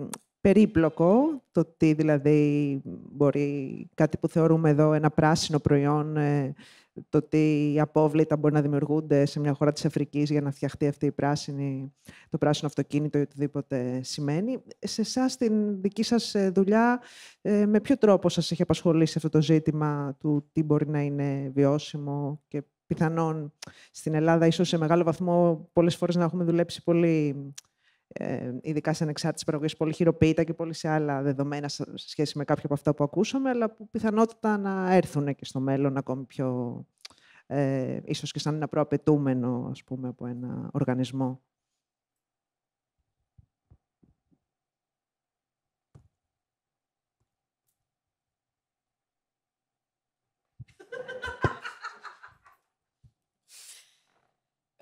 περίπλοκο, το τι δηλαδή μπορεί κάτι που θεωρούμε εδώ ένα πράσινο προϊόν, ε, το τι απόβλητα μπορεί να δημιουργούνται σε μια χώρα της Αφρικής για να φτιαχτεί αυτή η πράσινη, το πράσινο αυτοκίνητο ή οτιδήποτε σημαίνει. Σε εσάς την δική σας ε, δουλειά, ε, με ποιο τρόπο σας έχει απασχολήσει αυτό το ζήτημα του τι μπορεί να είναι βιώσιμο και πιθανόν στην Ελλάδα, ίσως σε μεγάλο βαθμό, πολλές φορές να έχουμε δουλέψει πολύ ε, ειδικά σε ανεξάρτητες παραγωγές, πολύ χειροποίητα και πολύ σε άλλα δεδομένα σε σχέση με κάποια από αυτά που ακούσαμε, αλλά που πιθανότητα να έρθουν και στο μέλλον ακόμη πιο, ε, ίσως και σαν ένα προαπαιτούμενο, ας πούμε, από ένα οργανισμό.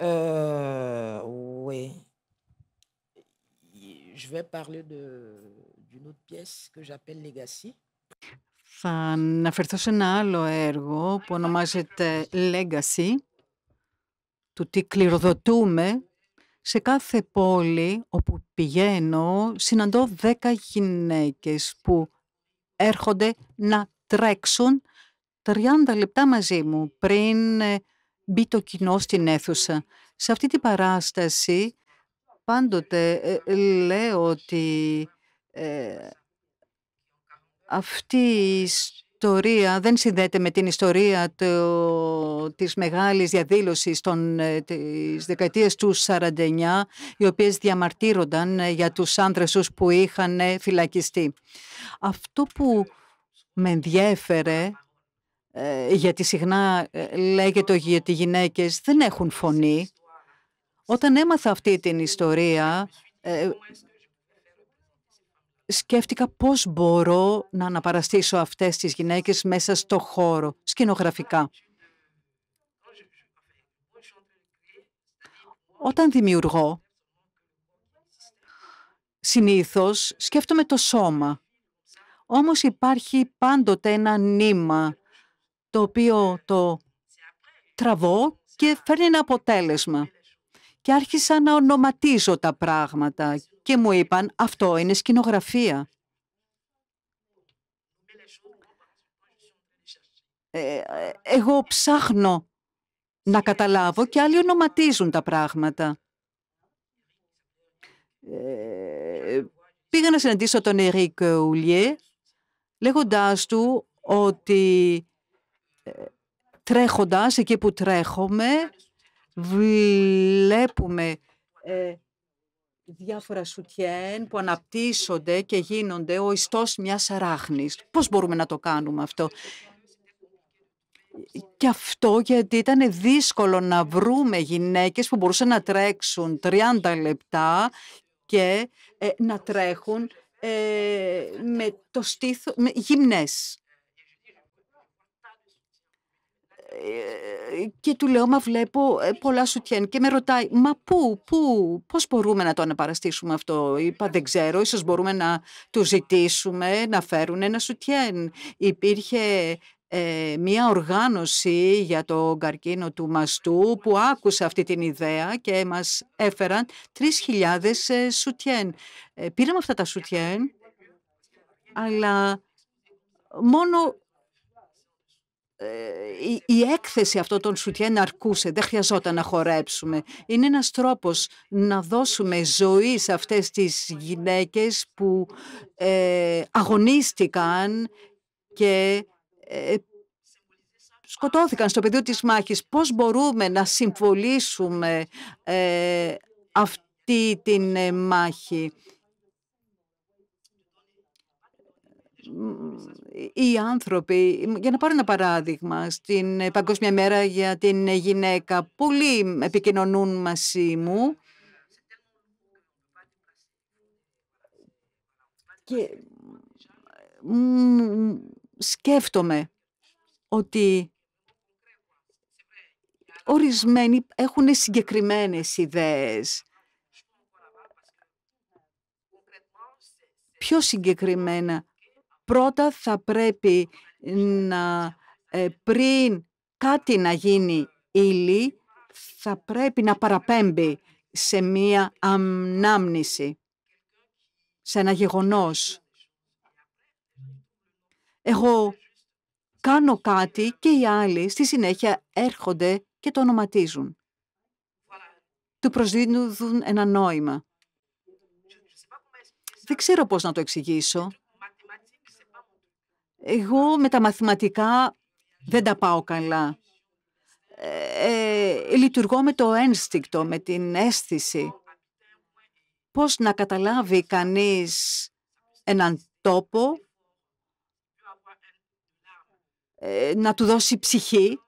Euh, Θα αναφερθώ σε ένα άλλο έργο που ονομάζεται Legacy, του τι κληροδοτούμε. Σε κάθε πόλη όπου πηγαίνω, συναντώ δέκα γυναίκες που έρχονται να τρέξουν 30 λεπτά μαζί μου πριν ε, μπει το κοινό στην αίθουσα. Σε αυτή την παράσταση πάντοτε ε, ε, λέω ότι ε, αυτή η ιστορία δεν συνδέεται με την ιστορία το, της μεγάλης διαδήλωσης των, της δεκαετίας του 49, οι οποίες διαμαρτύρονταν για τους άνδρες τους που είχαν φυλακιστεί. Αυτό που με ενδιέφερε ε, γιατί συχνά ε, λέγεται ότι οι γυναίκες δεν έχουν φωνή. Όταν έμαθα αυτή την ιστορία, ε, σκέφτηκα πώς μπορώ να αναπαραστήσω αυτές τις γυναίκες μέσα στο χώρο, σκηνογραφικά. Όταν δημιουργώ, συνήθως σκέφτομαι το σώμα. Όμως υπάρχει πάντοτε ένα νήμα το οποίο το τραβώ και φέρνει ένα αποτέλεσμα. Και άρχισα να ονοματίζω τα πράγματα και μου είπαν αυτό είναι σκηνογραφία. Ε, εγώ ψάχνω να καταλάβω και άλλοι ονοματίζουν τα πράγματα. Ε, πήγα να συναντήσω τον Ερικ Ουλιέ λέγοντάς του ότι τρέχοντας εκεί που τρέχουμε βλέπουμε ε, διάφορα σουτιέν που αναπτύσσονται και γίνονται ο ιστός μιας αράχνης. Πώς μπορούμε να το κάνουμε αυτό. Και αυτό γιατί ήταν δύσκολο να βρούμε γυναίκες που μπορούσαν να τρέξουν 30 λεπτά και ε, να τρέχουν ε, με το στήθο, με, γυμνές. Ε, ε, ε, και του λέω, μα βλέπω πολλά σουτιέν και με ρωτάει, μα πού, πού, πώς μπορούμε να το αναπαραστήσουμε αυτό. Είπα, δεν ξέρω, ίσως μπορούμε να του ζητήσουμε να φέρουν ένα σουτιέν. Υπήρχε μια οργάνωση για το καρκίνο του μαστού που άκουσε αυτή την ιδέα και μας έφεραν 3.000 σουτιέν. πήραμε αυτά τα σουτιέν, αλλά μόνο ε, η, έκθεση αυτών των σουτιέν αρκούσε, δεν χρειαζόταν να χορέψουμε. Είναι ένας τρόπος να δώσουμε ζωή σε αυτές τις γυναίκες που ε, αγωνίστηκαν και ε, σκοτώθηκαν στο πεδίο της μάχης. Πώς μπορούμε να συμβολήσουμε αυτή την μάχη οι άνθρωποι, για να πάρω ένα παράδειγμα, στην ε, Παγκόσμια Μέρα για την ε, Γυναίκα, πολλοί επικοινωνούν μαζί μου και σκέφτομαι ότι ορισμένοι έχουν συγκεκριμένες ιδέες. Πιο συγκεκριμένα, Πρώτα θα πρέπει να ε, πριν κάτι να γίνει ύλη, θα πρέπει να παραπέμπει σε μία αμνάμνηση, σε ένα γεγονός. Εγώ κάνω κάτι και οι άλλοι στη συνέχεια έρχονται και το ονοματίζουν. Του προσδίδουν ένα νόημα. Δεν ξέρω πώς να το εξηγήσω. Εγώ με τα μαθηματικά δεν τα πάω καλά. Ε, ε, λειτουργώ με το ένστικτο, με την αίσθηση. Πώς να καταλάβει κανείς έναν τόπο, ε, να του δώσει ψυχή.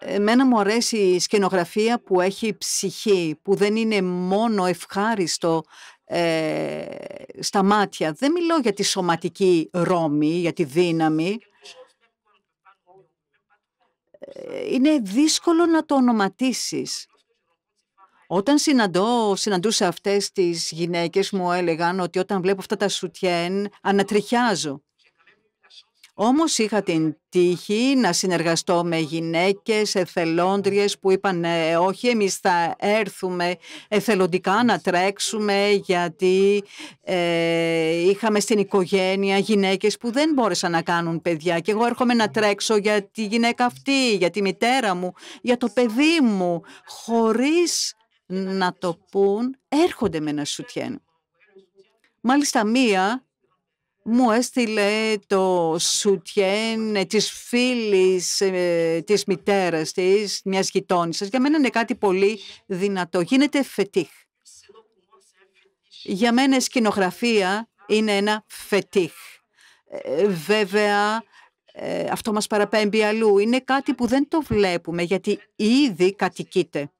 Εμένα μου αρέσει η σκηνογραφία που έχει ψυχή, που δεν είναι μόνο ευχάριστο ε, στα μάτια. Δεν μιλώ για τη σωματική ρόμη, για τη δύναμη. Ε, είναι δύσκολο να το ονοματίσεις. Όταν συναντώ, συναντούσα αυτές τις γυναίκες μου έλεγαν ότι όταν βλέπω αυτά τα σουτιέν ανατριχιάζω. Όμως είχα την τύχη να συνεργαστώ με γυναίκες εθελόντριες που είπαν «Ε, όχι εμείς θα έρθουμε εθελοντικά να τρέξουμε γιατί ε, είχαμε στην οικογένεια γυναίκες που δεν μπόρεσαν να κάνουν παιδιά και εγώ έρχομαι να τρέξω για τη γυναίκα αυτή, για τη μητέρα μου, για το παιδί μου χωρίς να το πούν έρχονται με ένα σουτιέν. Μάλιστα μία μου έστειλε το σουτιέν ε, της φίλης ε, της μητέρας της, μιας γειτόνισσας. Για μένα είναι κάτι πολύ δυνατό. Γίνεται φετίχ. Για μένα η σκηνογραφία είναι ένα φετίχ. Ε, βέβαια, αυτό μας παραπέμπει αλλού. Είναι κάτι που δεν το βλέπουμε, γιατί ήδη κατοικείται.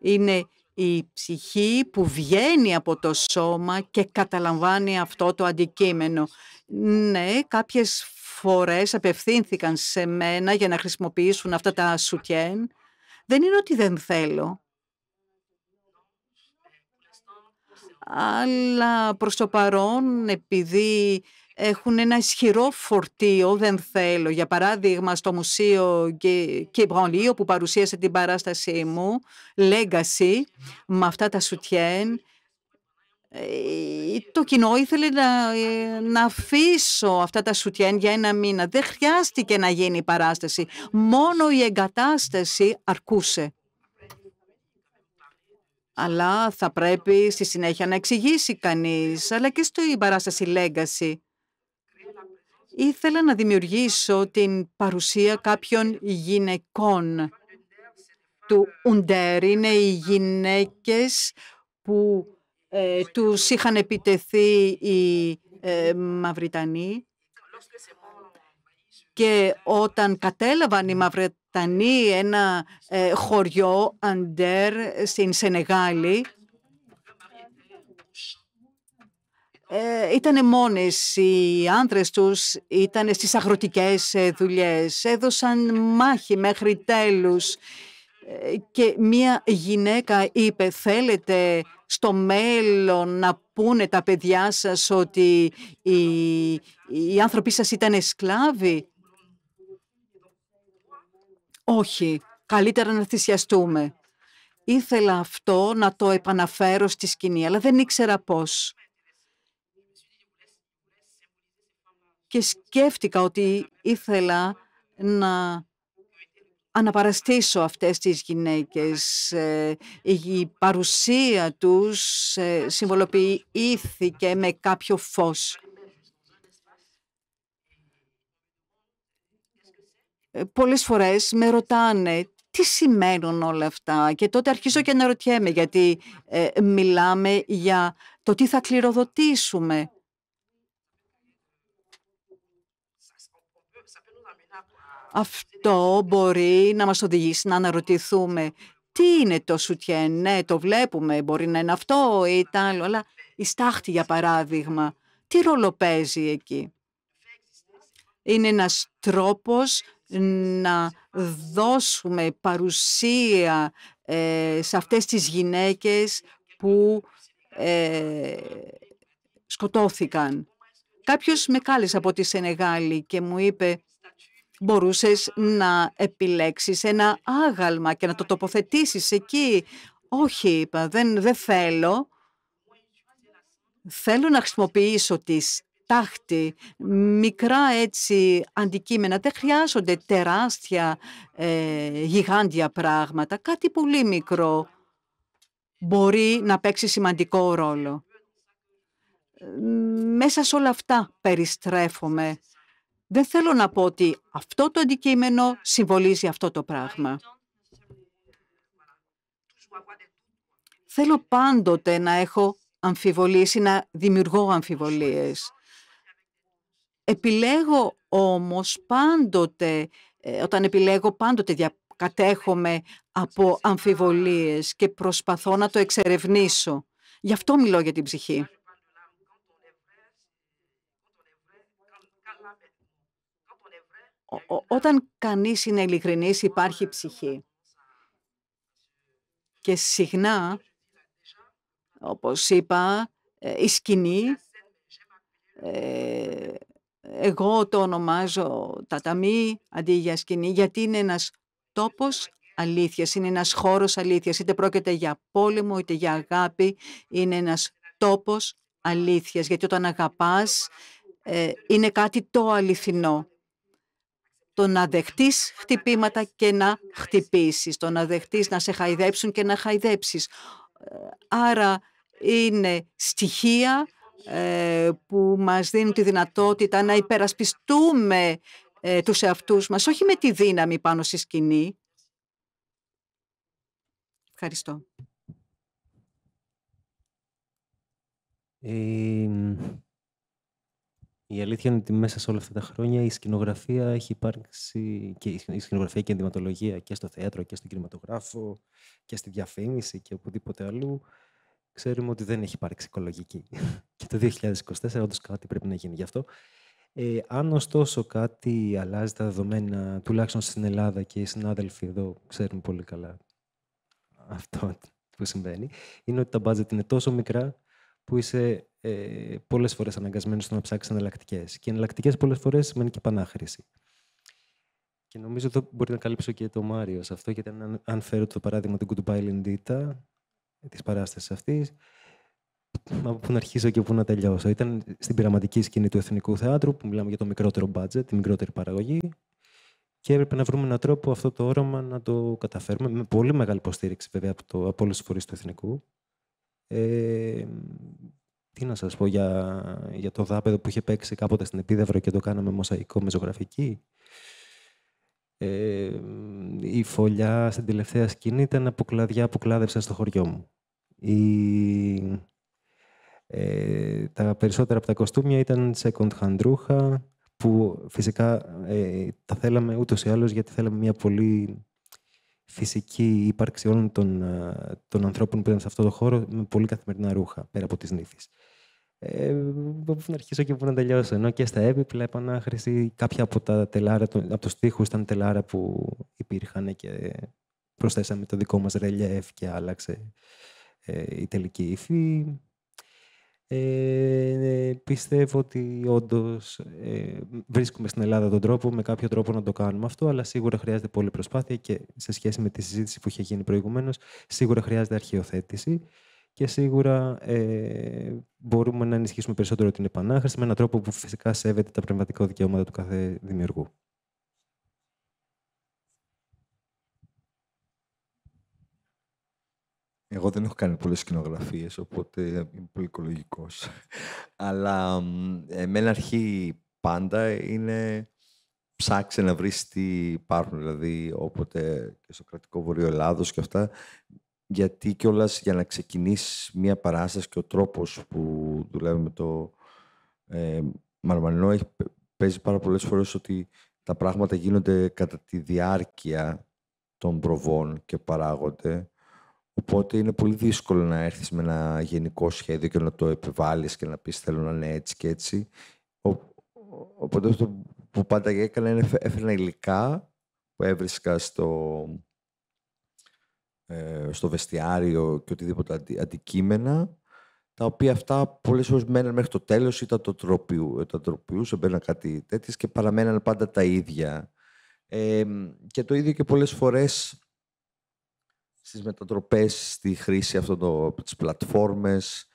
Είναι η ψυχή που βγαίνει από το σώμα και καταλαμβάνει αυτό το αντικείμενο. Ναι, κάποιες φορές απευθύνθηκαν σε μένα για να χρησιμοποιήσουν αυτά τα σουτιέν. Δεν είναι ότι δεν θέλω. Αλλά προς το παρόν, επειδή έχουν ένα ισχυρό φορτίο, δεν θέλω. Για παράδειγμα, στο Μουσείο Κιμπρονλίου που παρουσίασε την παράστασή μου, Legacy, με αυτά τα σουτιέν, ε, το κοινό ήθελε να, ε, να αφήσω αυτά τα σουτιέν για ένα μήνα. Δεν χρειάστηκε να γίνει η παράσταση. Μόνο η εγκατάσταση αρκούσε. Αλλά θα πρέπει στη συνέχεια να εξηγήσει κανείς, αλλά και στο παράσταση Legacy. Ήθελα να δημιουργήσω την παρουσία κάποιων γυναικών του Ουντέρ. Είναι οι γυναίκες που ε, τους είχαν επιτεθεί οι ε, Μαυριτανοί και όταν κατέλαβαν οι Μαυριτανοί ένα ε, χωριό Αντέρ στην Σενεγάλη Ε, ήταν μόνες, οι άντρες τους ήταν στις αγροτικές ε, δουλειές, έδωσαν μάχη μέχρι τέλους ε, και μία γυναίκα είπε θέλετε στο μέλλον να πούνε τα παιδιά σας ότι οι, άνθρωποι σας ήταν σκλάβοι. Όχι, καλύτερα να θυσιαστούμε. Ήθελα αυτό να το επαναφέρω στη σκηνή, αλλά δεν ήξερα πώς. και σκέφτηκα ότι ήθελα να αναπαραστήσω αυτές τις γυναίκες. Ε, η παρουσία τους ε, συμβολοποιήθηκε με κάποιο φως. Ε, πολλές φορές με ρωτάνε τι σημαίνουν όλα αυτά και τότε αρχίζω και να ρωτιέμαι γιατί μιλάμε για το τι θα κληροδοτήσουμε Αυτό μπορεί να μας οδηγήσει να αναρωτηθούμε τι είναι το σουτιέν, ναι το βλέπουμε, μπορεί να είναι αυτό ή τ' άλλο, αλλά η τα αλλο αλλα η σταχτη για παράδειγμα, τι ρόλο παίζει εκεί. Είναι ένας τρόπος να δώσουμε παρουσία ε, σε αυτές τις γυναίκες που ε, σκοτώθηκαν. Κάποιος με κάλεσε από τη Σενεγάλη και μου είπε μπορούσες να επιλέξεις ένα άγαλμα και να το τοποθετήσεις εκεί. Όχι, είπα, δεν, δεν θέλω. Θέλω να χρησιμοποιήσω τις τάχτη, μικρά έτσι αντικείμενα. Δεν χρειάζονται τεράστια ε, γιγάντια πράγματα. Κάτι πολύ μικρό μπορεί να παίξει σημαντικό ρόλο. Ε, μέσα σε όλα αυτά περιστρέφομαι δεν θέλω να πω ότι αυτό το αντικείμενο συμβολίζει αυτό το πράγμα. Θέλω πάντοτε να έχω αμφιβολίες ή να δημιουργώ αμφιβολίες. Επιλέγω όμως πάντοτε, ε, όταν επιλέγω πάντοτε διακατέχομαι από αμφιβολίες και προσπαθώ να το εξερευνήσω. Γι' αυτό μιλώ για την ψυχή. όταν κανείς είναι ειλικρινής υπάρχει ψυχή. Και συχνά, όπως είπα, ε, η σκηνή, ε, εγώ το ονομάζω ταταμί αντί για σκηνή, γιατί είναι ένας τόπος αλήθειας, είναι ένας χώρος αλήθειας, είτε πρόκειται για πόλεμο, είτε για αγάπη, είναι ένας τόπος αλήθειας, γιατί όταν αγαπάς ε, είναι κάτι το αληθινό το να δεχτείς χτυπήματα και να χτυπήσεις, το να δεχτείς να σε χαϊδέψουν και να χαϊδέψεις. Ε, άρα είναι στοιχεία ε, που μας δίνουν τη δυνατότητα να υπερασπιστούμε ε, τους εαυτούς μας, όχι με τη δύναμη πάνω στη σκηνή. Ευχαριστώ. Ε, η αλήθεια είναι ότι μέσα σε όλα αυτά τα χρόνια η σκηνογραφία έχει υπάρξει και η σκηνογραφία και η ενδυματολογία και στο θέατρο και στον κινηματογράφο και στη διαφήμιση και οπουδήποτε αλλού ξέρουμε ότι δεν έχει υπάρξει οικολογική. και το 2024 όντως κάτι πρέπει να γίνει γι' αυτό. Ε, αν ωστόσο κάτι αλλάζει τα δεδομένα, τουλάχιστον στην Ελλάδα και οι συνάδελφοι εδώ ξέρουν πολύ καλά αυτό που συμβαίνει, είναι ότι τα budget είναι τόσο μικρά που είσαι ε, πολλές φορές αναγκασμένος στο να ψάξεις εναλλακτικές. Και εναλλακτικές πολλές φορές σημαίνει και πανάχρηση. Και νομίζω ότι μπορεί να καλύψω και το Μάριο σε αυτό, γιατί αν, αν φέρω το παράδειγμα του Goodbye Lindita, της παράστασης αυτής, από πού να αρχίσω και πού να τελειώσω. Ήταν στην πειραματική σκηνή του Εθνικού Θεάτρου, που μιλάμε για το μικρότερο budget, τη μικρότερη παραγωγή. Και έπρεπε να βρούμε έναν τρόπο αυτό το όραμα να το καταφέρουμε, με πολύ μεγάλη υποστήριξη βέβαια από, από όλου του φορείς του Εθνικού. Ε, τι να σας πω για, για το δάπεδο που είχε παίξει κάποτε στην Επίδευρο και το κάναμε μοσαϊκό με ζωγραφική. Ε, η φωλιά στην τελευταία σκηνή ήταν από κλαδιά που κλάδευσαν στο χωριό μου. Η, ε, τα περισσότερα από τα κοστούμια ήταν σε κοντχαντρούχα, που φυσικά ε, τα θέλαμε ούτως ή άλλως γιατί θέλαμε μια πολύ φυσική ύπαρξη όλων των, ε, των ανθρώπων που ήταν σε αυτό το χώρο με πολύ καθημερινά ρούχα, πέρα από τις νύφεις. Ε, να αρχίσω και πού να τελειώσω. Ενώ και στα έπιπλα επανάχρηση κάποια από τα τελάρα, από τους τοίχους ήταν τελάρα που υπήρχαν και προσθέσαμε το δικό μας ρελιέφ και άλλαξε ε, η τελική ύφη. Ε, πιστεύω ότι όντως ε, βρίσκουμε στην Ελλάδα τον τρόπο με κάποιο τρόπο να το κάνουμε αυτό, αλλά σίγουρα χρειάζεται πολλή προσπάθεια και σε σχέση με τη συζήτηση που είχε γίνει προηγουμένως, σίγουρα χρειάζεται αρχαιοθέτηση και σίγουρα ε, μπορούμε να ενισχύσουμε περισσότερο την επανάχρηση με έναν τρόπο που φυσικά σέβεται τα πνευματικά δικαιώματα του κάθε δημιουργού. Εγώ δεν έχω κάνει πολλές σκηνογραφίες, οπότε είμαι πολύ οικολογικός. Αλλά εμένα αρχή πάντα είναι ψάξε να βρεις τι υπάρχουν, δηλαδή όποτε και στο κρατικό Βορείο Ελλάδος και αυτά, γιατί κιόλας για να ξεκινήσεις μια παράσταση και ο τρόπος που δουλεύουμε με το ε, Μαρμανινό έχει, παίζει πάρα πολλές φορές ότι τα πράγματα γίνονται κατά τη διάρκεια των προβών και παράγονται Οπότε είναι πολύ δύσκολο να έρθεις με ένα γενικό σχέδιο και να το επιβάλλεις και να πεις θέλω να είναι έτσι και έτσι. Οπότε αυτό που πάντα έκανα είναι έφερα υλικά που έβρισκα στο, ε, στο βεστιάριο και οτιδήποτε αντικείμενα τα οποία αυτά πολλές φορές μέναν μέχρι το τέλος ή τα, το τροπιού, τα τροπιούσε, μπαίναν κάτι τέτοιες και παραμέναν πάντα τα ίδια. Ε, και το ίδιο και πολλές φορές στις μετατροπές, στη χρήση αυτών των τις πλατφόρμες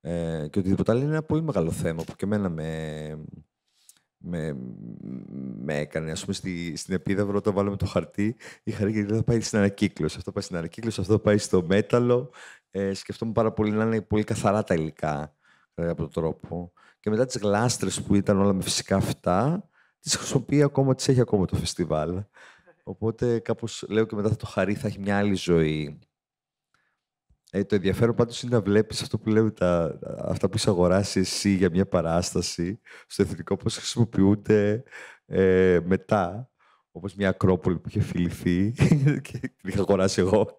ε, και οτιδήποτε άλλο. Είναι ένα πολύ μεγάλο θέμα που και εμένα με, με, με έκανε. Ας πούμε στη, στην επίδαυρο όταν βάλαμε το χαρτί είχα ότι θα πάει στην ανακύκλωση. Αυτό πάει στην ανακύκλωση, αυτό πάει στο μέταλλο. Ε, σκεφτόμουν πάρα πολύ να είναι πολύ καθαρά τα υλικά κατά κάποιο τρόπο. Και μετά τις γλάστρες που ήταν όλα με φυσικά φυτά, τις χρησιμοποιεί ακόμα, τις έχει ακόμα το φεστιβάλ. Οπότε κάπως λέω και μετά θα το χαρεί, θα έχει μια άλλη ζωή. Ε, το ενδιαφέρον πάντως είναι να βλέπεις αυτό που λέμε, τα, αυτά που είσαι αγοράσει εσύ για μια παράσταση στο εθνικό, πώς χρησιμοποιούνται ε, μετά. Όπως μια Ακρόπολη που είχε φιληθεί και την είχα αγοράσει εγώ.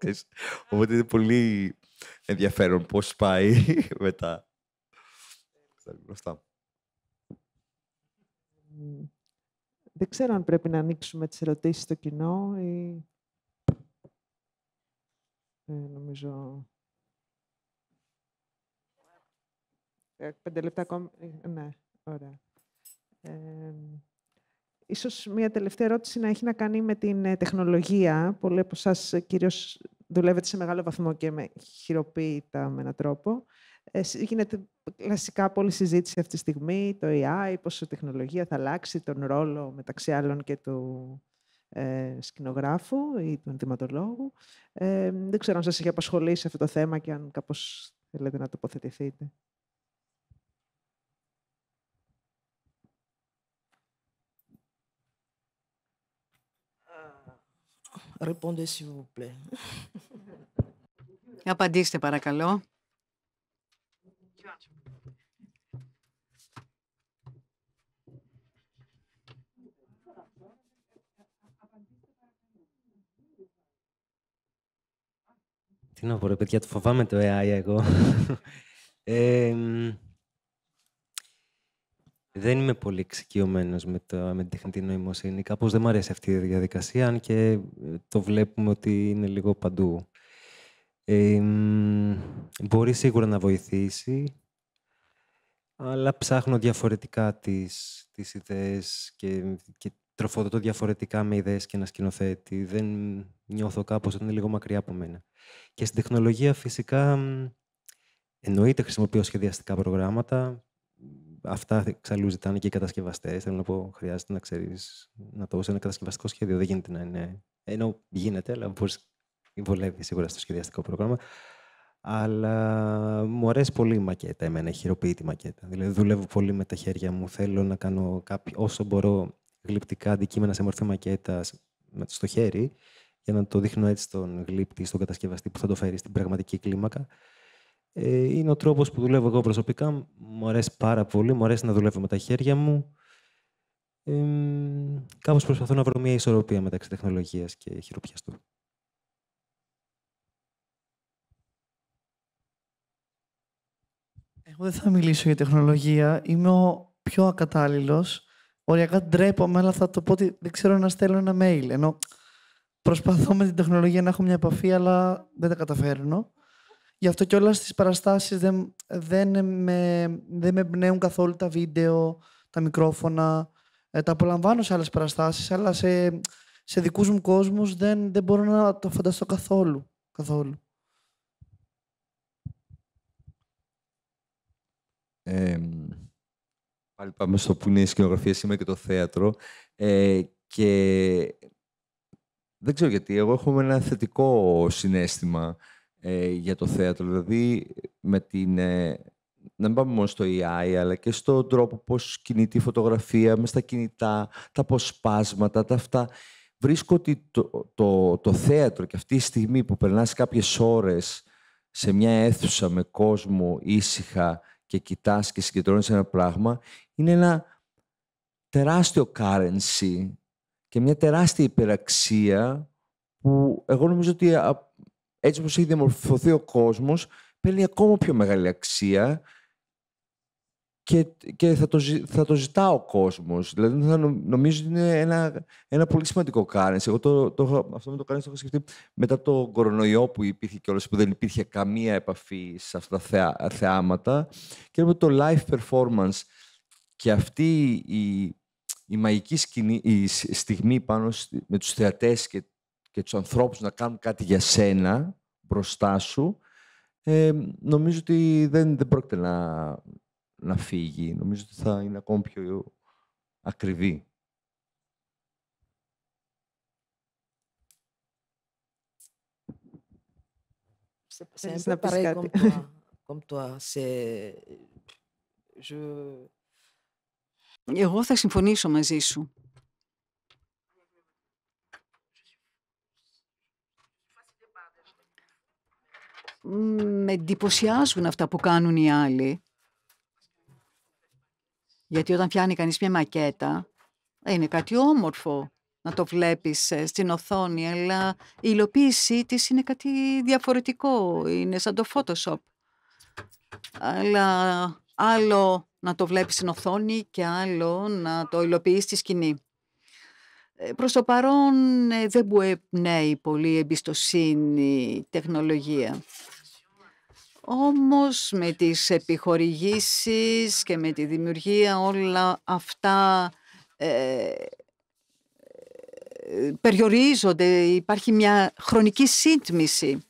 Οπότε είναι πολύ ενδιαφέρον πώς πάει μετά. Αυτά. Δεν ξέρω αν πρέπει να ανοίξουμε τις ερωτήσεις στο κοινό ή... Ε, νομίζω... Ε, πέντε λεπτά ακόμα. Ε, ναι, ωραία. Ε, ίσως μια τελευταία ερώτηση να έχει να κάνει με την ε, τεχνολογία. Πολλοί από εσάς κυρίως δουλεύετε σε μεγάλο βαθμό και με χειροποίητα με έναν τρόπο κλασικά πολλή συζήτηση αυτή τη στιγμή, το AI, πώς η τεχνολογία θα αλλάξει τον ρόλο μεταξύ άλλων και του ε, σκηνογράφου ή του ενδυματολόγου. Ε, δεν ξέρω αν σας έχει απασχολήσει αυτό το θέμα και αν κάπως θέλετε να τοποθετηθείτε. Répondez s'il Απαντήστε παρακαλώ. Τι να πω ρε παιδιά, το φοβάμαι το AI εγώ. δεν είμαι πολύ εξοικειωμένος με, το, με την τεχνητή νοημοσύνη. Κάπως δεν μου αρέσει αυτή η διαδικασία, αν και ε, το βλέπουμε ότι είναι λίγο παντού. μπορεί σίγουρα να βοηθήσει, αλλά ψάχνω διαφορετικά τις, τις ιδέες και, και τροφοδοτώ διαφορετικά με ιδέες και ένα σκηνοθέτη. Δεν, νιώθω κάπως ότι είναι λίγο μακριά από μένα. Και στην τεχνολογία φυσικά εννοείται χρησιμοποιώ σχεδιαστικά προγράμματα. Αυτά εξαλλού ζητάνε και οι κατασκευαστές. Θέλω να πω, χρειάζεται να ξέρεις να το ένα κατασκευαστικό σχέδιο. Δεν γίνεται να είναι. Ενώ γίνεται, αλλά μπορείς βολεύει σίγουρα στο σχεδιαστικό πρόγραμμα. Αλλά μου αρέσει πολύ η μακέτα εμένα, η χειροποίητη μακέτα. Δηλαδή δουλεύω πολύ με τα χέρια μου. Θέλω να κάνω κάποιο, όσο μπορώ γλυπτικά αντικείμενα σε μορφή μακέτας στο χέρι για να το δείχνω έτσι στον γλύπτη, στον κατασκευαστή που θα το φέρει στην πραγματική κλίμακα. Ε, είναι ο τρόπος που δουλεύω εγώ προσωπικά. Μου αρέσει πάρα πολύ, μου αρέσει να δουλεύω με τα χέρια μου. Ε, κάπως προσπαθώ να βρω μια ισορροπία μεταξύ τεχνολογίας και χειροπιαστού. Εγώ δεν θα μιλήσω για τεχνολογία. Είμαι ο πιο ακατάλληλος. Οριακά ντρέπομαι, αλλά θα το πω ότι δεν ξέρω να στέλνω ένα mail. Ενώ προσπαθώ με την τεχνολογία να έχω μια επαφή, αλλά δεν τα καταφέρνω. Γι' αυτό όλα στις παραστάσεις δεν, δεν, με, δεν με εμπνέουν καθόλου τα βίντεο, τα μικρόφωνα. Ε, τα απολαμβάνω σε άλλες παραστάσεις, αλλά σε, σε δικούς μου κόσμους δεν, δεν μπορώ να το φανταστώ καθόλου. καθόλου. πάλι πάμε στο που είναι η σκηνογραφία σήμερα και το θέατρο. Ε, και δεν ξέρω γιατί. Εγώ έχω ένα θετικό συνέστημα ε, για το θέατρο. Δηλαδή, με την, ε, να μην πάμε μόνο στο AI, αλλά και στον τρόπο πώς κινείται η φωτογραφία, μες στα κινητά, τα αποσπάσματα, τα αυτά. Βρίσκω ότι το, το, το θέατρο και αυτή η στιγμή που περνάς κάποιες ώρες σε μια αίθουσα με κόσμο ήσυχα και κοιτάς και συγκεντρώνεις ένα πράγμα, είναι ένα τεράστιο currency και μια τεράστια υπεραξία που εγώ νομίζω ότι έτσι όπως έχει διαμορφωθεί ο κόσμος παίρνει ακόμα πιο μεγάλη αξία και, και θα, το, θα το ζητά ο κόσμος. Δηλαδή νομίζω ότι είναι ένα, ένα πολύ σημαντικό κάνεις. Εγώ το, το, αυτό με το κάνεις το έχω σκεφτεί μετά το κορονοϊό που υπήρχε και όλες που δεν υπήρχε καμία επαφή σε αυτά τα θεά, θεάματα και με το live performance και αυτή η η μαγική σκηνή, η στιγμή πάνω με τους θεατές και, και τους ανθρώπους να κάνουν κάτι για σένα μπροστά σου, ε, νομίζω ότι δεν, δεν πρόκειται να, να φύγει. Νομίζω ότι θα είναι ακόμη πιο ακριβή. C'est un peu pareil comme toi. Je, εγώ θα συμφωνήσω μαζί σου. Με εντυπωσιάζουν αυτά που κάνουν οι άλλοι. Γιατί όταν φτιάχνει κανείς μια μακέτα, ε, είναι κάτι όμορφο να το βλέπεις ε, στην οθόνη, αλλά η υλοποίησή της είναι κάτι διαφορετικό, είναι σαν το Photoshop. Αλλά άλλο να το βλέπεις στην οθόνη και άλλο να το υλοποιείς στη σκηνή. Ε, προς το παρόν ε, δεν μου εμπνέει πολύ εμπιστοσύνη, τεχνολογία. Όμως με τις επιχορηγήσεις και με τη δημιουργία όλα αυτά ε, περιορίζονται, υπάρχει μια χρονική σύντμηση.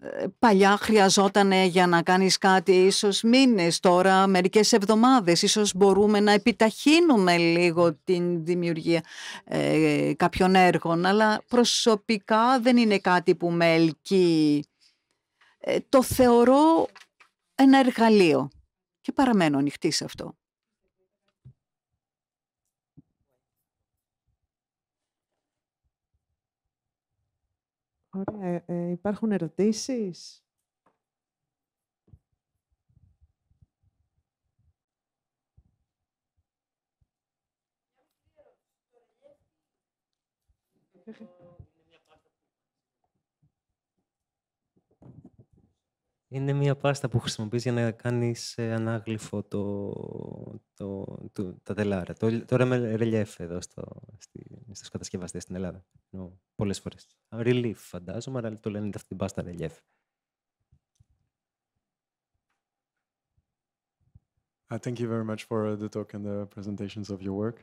Ε, παλιά χρειαζόταν για να κάνεις κάτι ίσως μήνες, τώρα μερικές εβδομάδες. Ίσως μπορούμε να επιταχύνουμε λίγο την δημιουργία ε, κάποιων έργων, αλλά προσωπικά δεν είναι κάτι που με ελκύει. Ε, το θεωρώ ένα εργαλείο και παραμένω ανοιχτή σε αυτό. Ωραία. Ε, ε, υπάρχουν ερωτήσεις? Είναι μια πάστα που χρησιμοποιείς για να κάνεις ε, ανάγλυφο το, το, το, τα τελάρα. Το, τώρα με ρελιέφ εδώ στο, στη, στους κατασκευαστές στην Ελλάδα. No, πολλές φορές. Relief φαντάζομαι, αλλά το λένε αυτή την πάστα ρελιέφ. Uh, thank you very much for the talk and the presentations of your work.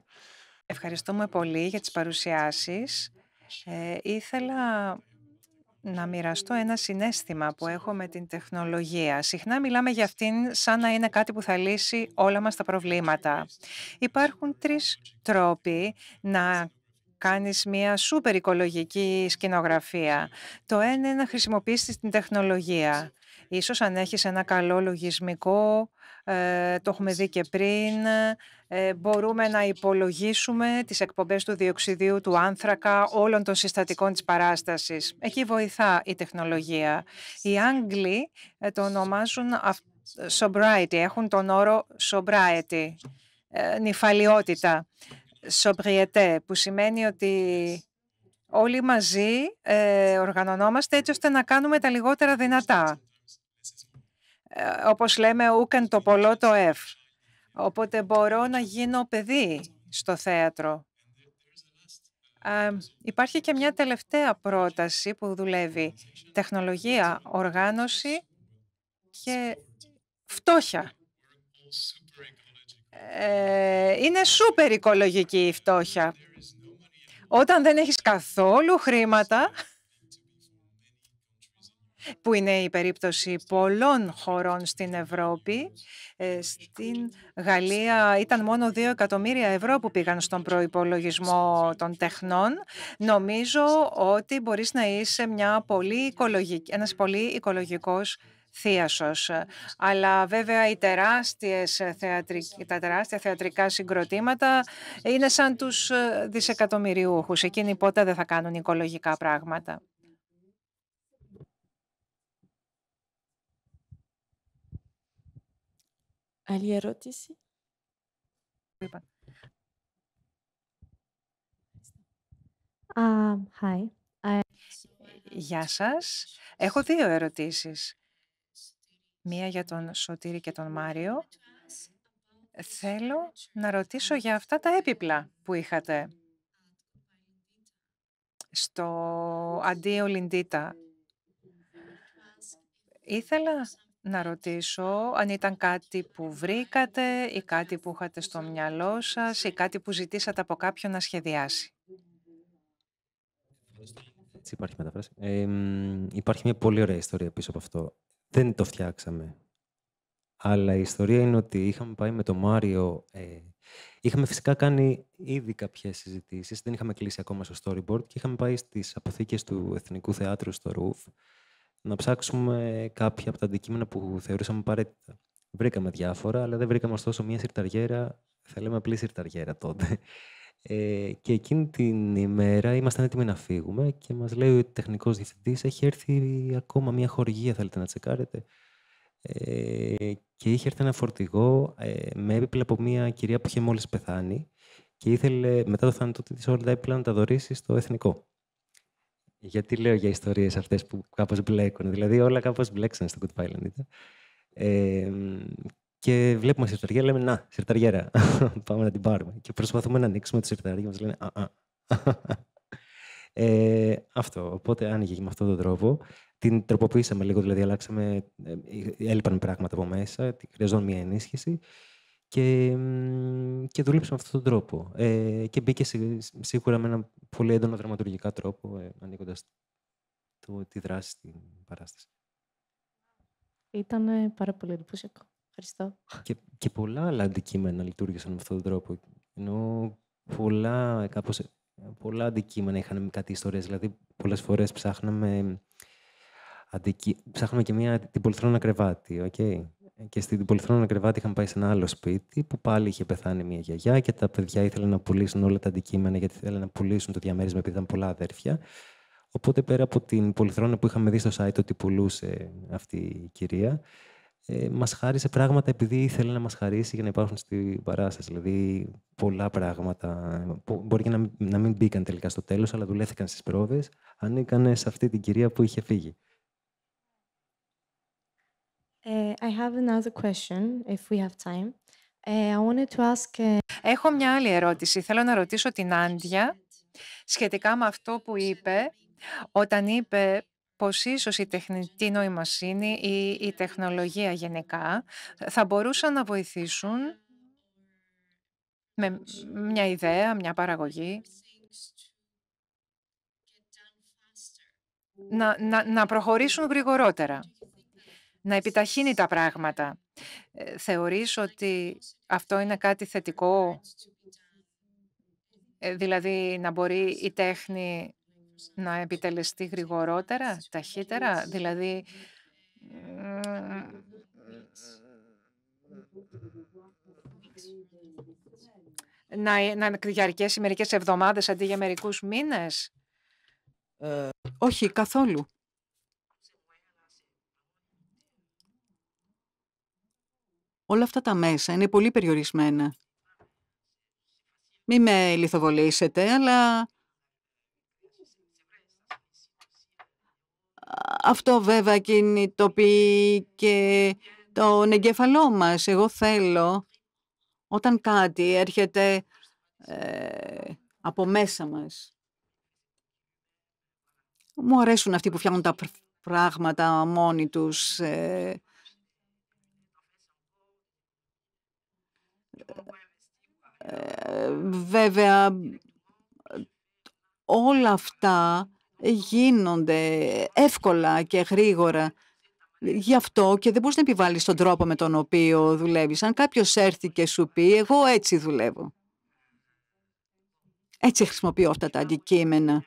Ευχαριστούμε πολύ για τις παρουσιάσεις. Ε, ήθελα να μοιραστώ ένα συνέστημα που έχω με την τεχνολογία. Συχνά μιλάμε για αυτήν σαν να είναι κάτι που θα λύσει όλα μας τα προβλήματα. Υπάρχουν τρεις τρόποι να κάνεις μια σούπερ οικολογική σκηνογραφία. Το ένα είναι να χρησιμοποιήσεις την τεχνολογία. Ίσως αν έχεις ένα καλό λογισμικό ε, το έχουμε δει και πριν, ε, μπορούμε να υπολογίσουμε τις εκπομπές του διοξιδίου, του άνθρακα, όλων των συστατικών της παράστασης. Εκεί βοηθά η τεχνολογία. Οι Άγγλοι ε, το ονομάζουν sobriety, έχουν τον όρο sobriety, νυφαλιότητα, sobriété, που σημαίνει ότι όλοι μαζί οργανωνόμαστε έτσι ώστε να κάνουμε τα λιγότερα δυνατά. Ε, όπως λέμε, ούκεν το πολλό το εφ. Οπότε μπορώ να γίνω παιδί στο θέατρο. Ε, υπάρχει και μια τελευταία πρόταση που δουλεύει. Τεχνολογία, οργάνωση και φτώχεια. Ε, είναι σούπερ οικολογική η φτώχεια. Όταν δεν έχεις καθόλου χρήματα, που είναι η περίπτωση πολλών χωρών στην Ευρώπη. Ε, στην Γαλλία ήταν μόνο δύο εκατομμύρια ευρώ που πήγαν στον προϋπολογισμό των τεχνών. Νομίζω ότι μπορείς να είσαι μια πολύ οικολογική, ένας πολύ οικολογικός θείασος. Αλλά βέβαια οι τεράστιες τα τεράστια θεατρικά συγκροτήματα είναι σαν τους ε, δισεκατομμυριούχους. Εκείνοι ποτέ δεν θα κάνουν οικολογικά πράγματα. Άλλη ερώτηση. hi. Γεια σας. Έχω δύο ερωτήσεις. Μία για τον Σωτήρη και τον Μάριο. Θέλω να ρωτήσω για αυτά τα έπιπλα που είχατε στο Αντίο Λιντίτα. Ήθελα να ρωτήσω αν ήταν κάτι που βρήκατε ή κάτι που είχατε στο μυαλό σας ή κάτι που ζητήσατε από κάποιον να σχεδιάσει. Έτσι υπάρχει μεταφράση. υπάρχει μια πολύ ωραία ιστορία πίσω από αυτό. Δεν το φτιάξαμε. Αλλά η ιστορία είναι ότι είχαμε πάει με τον Μάριο. Ε, είχαμε φυσικά κάνει ήδη κάποιες συζητήσεις. Δεν είχαμε κλείσει ακόμα στο storyboard και είχαμε πάει στις αποθήκες του Εθνικού Θεάτρου στο Ρουφ να ψάξουμε κάποια από τα αντικείμενα που θεωρούσαμε απαραίτητα. Βρήκαμε διάφορα, αλλά δεν βρήκαμε ωστόσο μία συρταριέρα, θα λέμε απλή συρταριέρα τότε. Ε, και εκείνη την ημέρα ήμασταν έτοιμοι να φύγουμε και μας λέει ο τεχνικός διευθυντής έχει έρθει ακόμα μία χορηγία, θέλετε να τσεκάρετε. Ε, και είχε έρθει ένα φορτηγό ε, με έπιπλα από μία κυρία που είχε μόλις πεθάνει και ήθελε μετά το θάνατο της όλα τα έπιπλα να τα δωρήσει στο εθνικό γιατί λέω για ιστορίες αυτές που κάπως μπλέκουν. Δηλαδή όλα κάπως μπλέξαν στο Good Ε, και βλέπουμε σιρταριά, λέμε να, σιρταριέρα, πάμε να την πάρουμε. Και προσπαθούμε να ανοίξουμε τη σιρταριά και μας λένε α, α. ε, αυτό, οπότε άνοιγε με αυτόν τον τρόπο. Την τροποποιήσαμε λίγο, δηλαδή αλλάξαμε, ε, ε, έλειπαν πράγματα από μέσα, χρειαζόταν μια ενίσχυση και, και δουλέψα με αυτόν τον τρόπο. Ε, και μπήκε σίγουρα με ένα πολύ έντονο δραματουργικά τρόπο, ε, ανοίγοντα τη δράση στην παράσταση. Ήταν πάρα πολύ εντυπωσιακό. Ευχαριστώ. Και, και πολλά άλλα αντικείμενα λειτουργήσαν με αυτόν τον τρόπο. Ενώ πολλά, κάπως, πολλά αντικείμενα είχαν κάτι ιστορίες. Δηλαδή, πολλές φορές ψάχναμε, ψάχναμε και μια, την πολυθρόνα κρεβάτι και στην πολυθρόνα κρεβάτι είχαν πάει σε ένα άλλο σπίτι που πάλι είχε πεθάνει μια γιαγιά και τα παιδιά ήθελαν να πουλήσουν όλα τα αντικείμενα γιατί ήθελαν να πουλήσουν το διαμέρισμα επειδή ήταν πολλά αδέρφια. Οπότε πέρα από την πολυθρόνα που είχαμε δει στο site ότι πουλούσε αυτή η κυρία, ε, μας χάρισε πράγματα επειδή ήθελε να μας χαρίσει για να υπάρχουν στην παράσταση. Δηλαδή πολλά πράγματα που μπορεί να, να μην μπήκαν τελικά στο τέλος, αλλά δουλέθηκαν στις πρόβες, ανήκαν σε αυτή την κυρία που είχε φύγει. Ε, I have another question, we have time. Ε, I wanted to ask... Ε, Έχω μια άλλη ερώτηση. Θέλω να ρωτήσω την oh, Άντια σχετικά με αυτό που είπε όταν είπε πως ίσως η τεχνητή νοημοσύνη ή η τεχνολογία γενικά θα μπορούσαν να βοηθήσουν με μια ιδέα, μια παραγωγή, να, να προχωρήσουν γρηγορότερα να επιταχύνει τα πράγματα. Ε, θεωρείς ότι αυτό είναι κάτι θετικό, ε, δηλαδή να μπορεί η τέχνη να επιτελεστεί γρηγορότερα, ταχύτερα, δηλαδή ε, να, να διαρκέσει μερικές εβδομάδες αντί για μερικούς μήνες. όχι, καθόλου. όλα αυτά τα μέσα είναι πολύ περιορισμένα. Μη με λιθοβολήσετε, αλλά αυτό βέβαια κινητοποιεί και τον εγκέφαλό μας. Εγώ θέλω όταν κάτι έρχεται ε, από μέσα μας. Μου αρέσουν αυτοί που φτιάχνουν τα πράγματα μόνοι τους. Ε, Ε, βέβαια όλα αυτά γίνονται εύκολα και γρήγορα. Γι' αυτό και δεν μπορείς να επιβάλλεις τον τρόπο με τον οποίο δουλεύεις. Αν κάποιος έρθει και σου πει, εγώ έτσι δουλεύω. Έτσι χρησιμοποιώ αυτά τα αντικείμενα.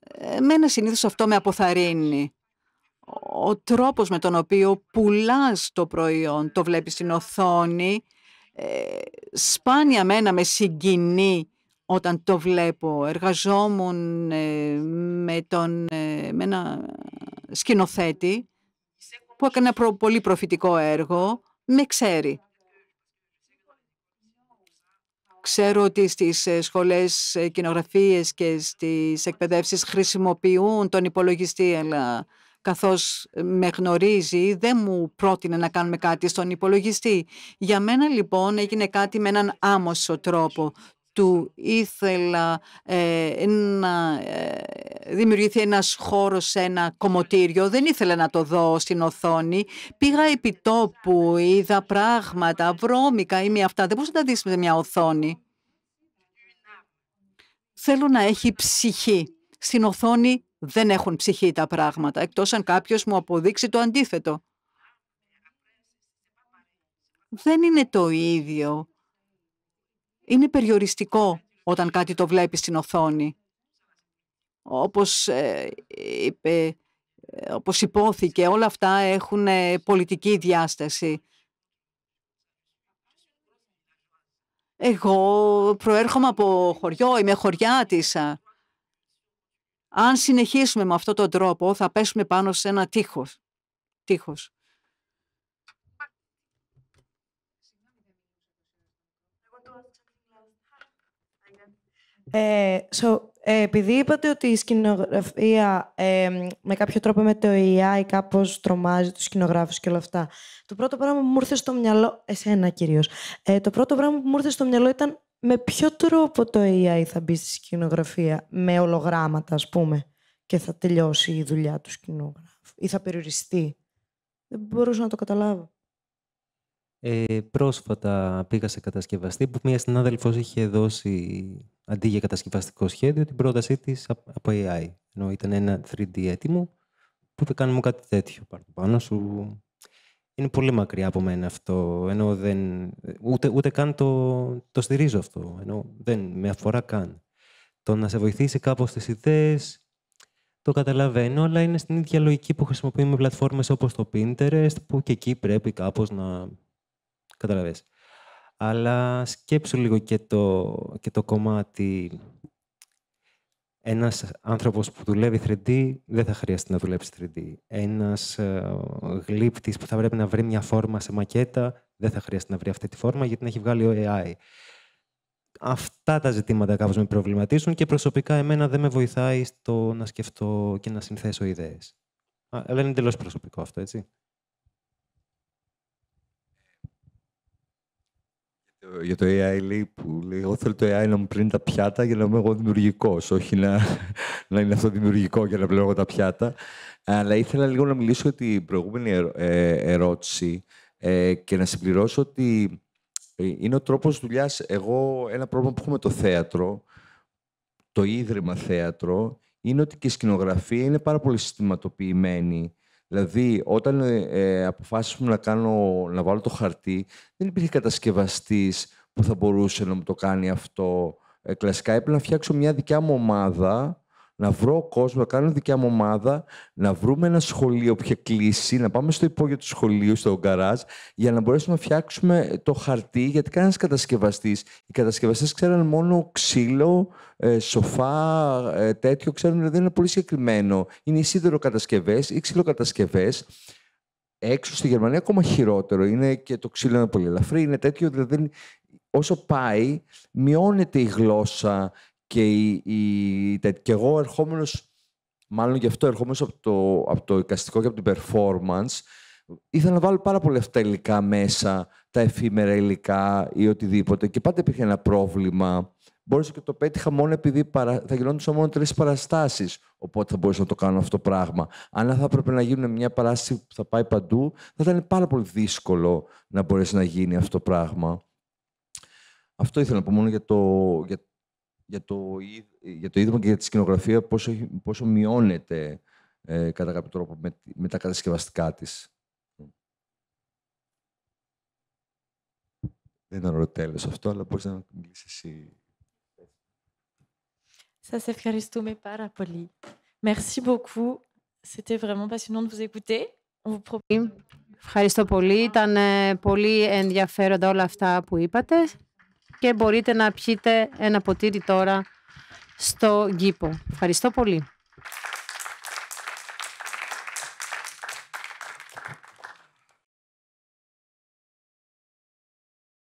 Ε, μένα συνήθως αυτό με αποθαρρύνει ο τρόπος με τον οποίο πουλάς το προϊόν, το βλέπεις στην οθόνη, ε, σπάνια μένα με συγκινεί όταν το βλέπω. Εργαζόμουν ε, με, τον, ε, με ένα σκηνοθέτη που έκανε ένα πολύ προφητικό έργο, με ξέρει. Ξέρω ότι στις σχολές κοινογραφίες και στις εκπαιδεύσεις χρησιμοποιούν τον υπολογιστή, αλλά καθώς ε, με γνωρίζει δεν μου πρότεινε να κάνουμε κάτι στον υπολογιστή. Για μένα λοιπόν έγινε κάτι με έναν άμωσο τρόπο του ήθελα ε, να ε, δημιουργηθεί ένας χώρος σε ένα κομωτήριο. Δεν ήθελα να το δω στην οθόνη. Πήγα επί τόπου, είδα πράγματα, βρώμικα ή μία αυτά. Δεν μπορούσα να τα δεις με μια οθόνη. Θέλω να έχει ψυχή. Στην οθόνη δεν έχουν ψυχή τα πράγματα, εκτός αν κάποιος μου αποδείξει το αντίθετο. Δεν είναι το ίδιο. Είναι περιοριστικό όταν κάτι το βλέπεις στην οθόνη. Όπως, ε, είπε, ε, όπως υπόθηκε, όλα αυτά έχουν ε, πολιτική διάσταση. Εγώ προέρχομαι από χωριό, είμαι χωριάτισα. Αν συνεχίσουμε με αυτόν τον τρόπο θα πέσουμε πάνω σε ένα τείχος. τείχος. Ε, so, ε, επειδή είπατε ότι η σκηνογραφία ε, με κάποιο τρόπο με το AI κάπως τρομάζει τους σκηνογράφους και όλα αυτά, το πρώτο πράγμα που μου ήρθε στο μυαλό, εσένα κυρίως, ε, το πρώτο πράγμα που μου ήρθε στο μυαλό ήταν με ποιο τρόπο το AI θα μπει στη σκηνογραφία με ολογράμματα, ας πούμε, και θα τελειώσει η δουλειά του σκηνογράφου ή θα περιοριστεί. Δεν μπορούσα να το καταλάβω. Ε, πρόσφατα πήγα σε κατασκευαστή που μία συνάδελφος είχε δώσει αντί για κατασκευαστικό σχέδιο την πρότασή της από AI. Ενώ ήταν ένα 3D έτοιμο που είπε κάνουμε κάτι τέτοιο πάνω σου είναι πολύ μακριά από μένα αυτό. Ενώ δεν, ούτε, ούτε καν το, στηρίζω αυτό. Ενώ δεν με αφορά καν. Το να σε βοηθήσει κάπως τις ιδέες, το καταλαβαίνω, αλλά είναι στην ίδια λογική που χρησιμοποιούμε πλατφόρμες όπως το Pinterest, που και εκεί πρέπει κάπως να... Καταλαβες. Αλλά σκέψου λίγο και το, και το κομμάτι ένας άνθρωπος που δουλεύει 3D δεν θα χρειαστεί να δουλέψει 3D. Ένας ε, γλύπτης που θα πρέπει να βρει μια φόρμα σε μακέτα δεν θα χρειαστεί να βρει αυτή τη φόρμα γιατί την έχει βγάλει ο AI. Αυτά τα ζητήματα κάπως με προβληματίζουν και προσωπικά εμένα δεν με βοηθάει στο να σκεφτώ και να συνθέσω ιδέες. Αλλά είναι εντελώς προσωπικό αυτό, έτσι. για το AI λέει, που λέει, εγώ θέλω το AI να μου πλύνει τα πιάτα για να είμαι εγώ δημιουργικός, όχι να, να είναι αυτό δημιουργικό για να πλύνω εγώ τα πιάτα. Αλλά ήθελα λίγο να μιλήσω για την προηγούμενη ε, ερώτηση ε, και να συμπληρώσω ότι ε, είναι ο τρόπος δουλειάς. Εγώ ένα πρόβλημα που έχω με το θέατρο, το Ίδρυμα Θέατρο, είναι ότι και η σκηνογραφία είναι πάρα πολύ συστηματοποιημένη Δηλαδή, όταν ε, να, κάνω, να βάλω το χαρτί, δεν υπήρχε κατασκευαστής που θα μπορούσε να μου το κάνει αυτό. Ε, κλασικά έπρεπε να φτιάξω μια δικιά μου ομάδα να βρω κόσμο, να κάνω δικιά μου ομάδα, να βρούμε ένα σχολείο που είχε κλείσει, να πάμε στο υπόγειο του σχολείου, στο γκαράζ, για να μπορέσουμε να φτιάξουμε το χαρτί, γιατί κανένας κατασκευαστής. Οι κατασκευαστές ξέραν μόνο ξύλο, ε, σοφά, ε, τέτοιο, ξέρουν δηλαδή είναι πολύ συγκεκριμένο. Είναι οι σίδερο κατασκευέ ή κατασκευέ. Έξω στη Γερμανία ακόμα χειρότερο. Είναι και το ξύλο είναι πολύ ελαφρύ, είναι τέτοιο. Δηλαδή, όσο πάει, μειώνεται η γλώσσα και, η, η, και εγώ ερχόμενος, μάλλον γι' αυτό ερχόμενος από το, από το εικαστικό και από την performance, ήθελα να βάλω πάρα πολλά αυτά υλικά μέσα, τα εφήμερα υλικά ή οτιδήποτε. Και πάντα υπήρχε ένα πρόβλημα. Μπορούσα και το πέτυχα μόνο επειδή παρα... θα γινόντουσαν μόνο τρεις παραστάσεις. Οπότε θα μπορούσα να το κάνω αυτό το πράγμα. Αν θα έπρεπε να γίνουν μια παράσταση που θα πάει παντού, θα ήταν πάρα πολύ δύσκολο να μπορέσει να γίνει αυτό το πράγμα. Αυτό ήθελα να πω μόνο για το, για για το, για το είδημα και για τη σκηνογραφία πόσο, πόσο μειώνεται ε, κατά κάποιο τρόπο με, τα κατασκευαστικά της. Δεν ήταν ρωτέλο αυτό, αλλά μπορείς να μιλήσεις. εσύ. Σας ευχαριστούμε πάρα πολύ. Merci beaucoup. C'était vraiment passionnant Ευχαριστώ πολύ. Ήταν ε, πολύ ενδιαφέροντα όλα αυτά που είπατε και μπορείτε να πιείτε ένα ποτήρι τώρα στο κήπο. Ευχαριστώ πολύ.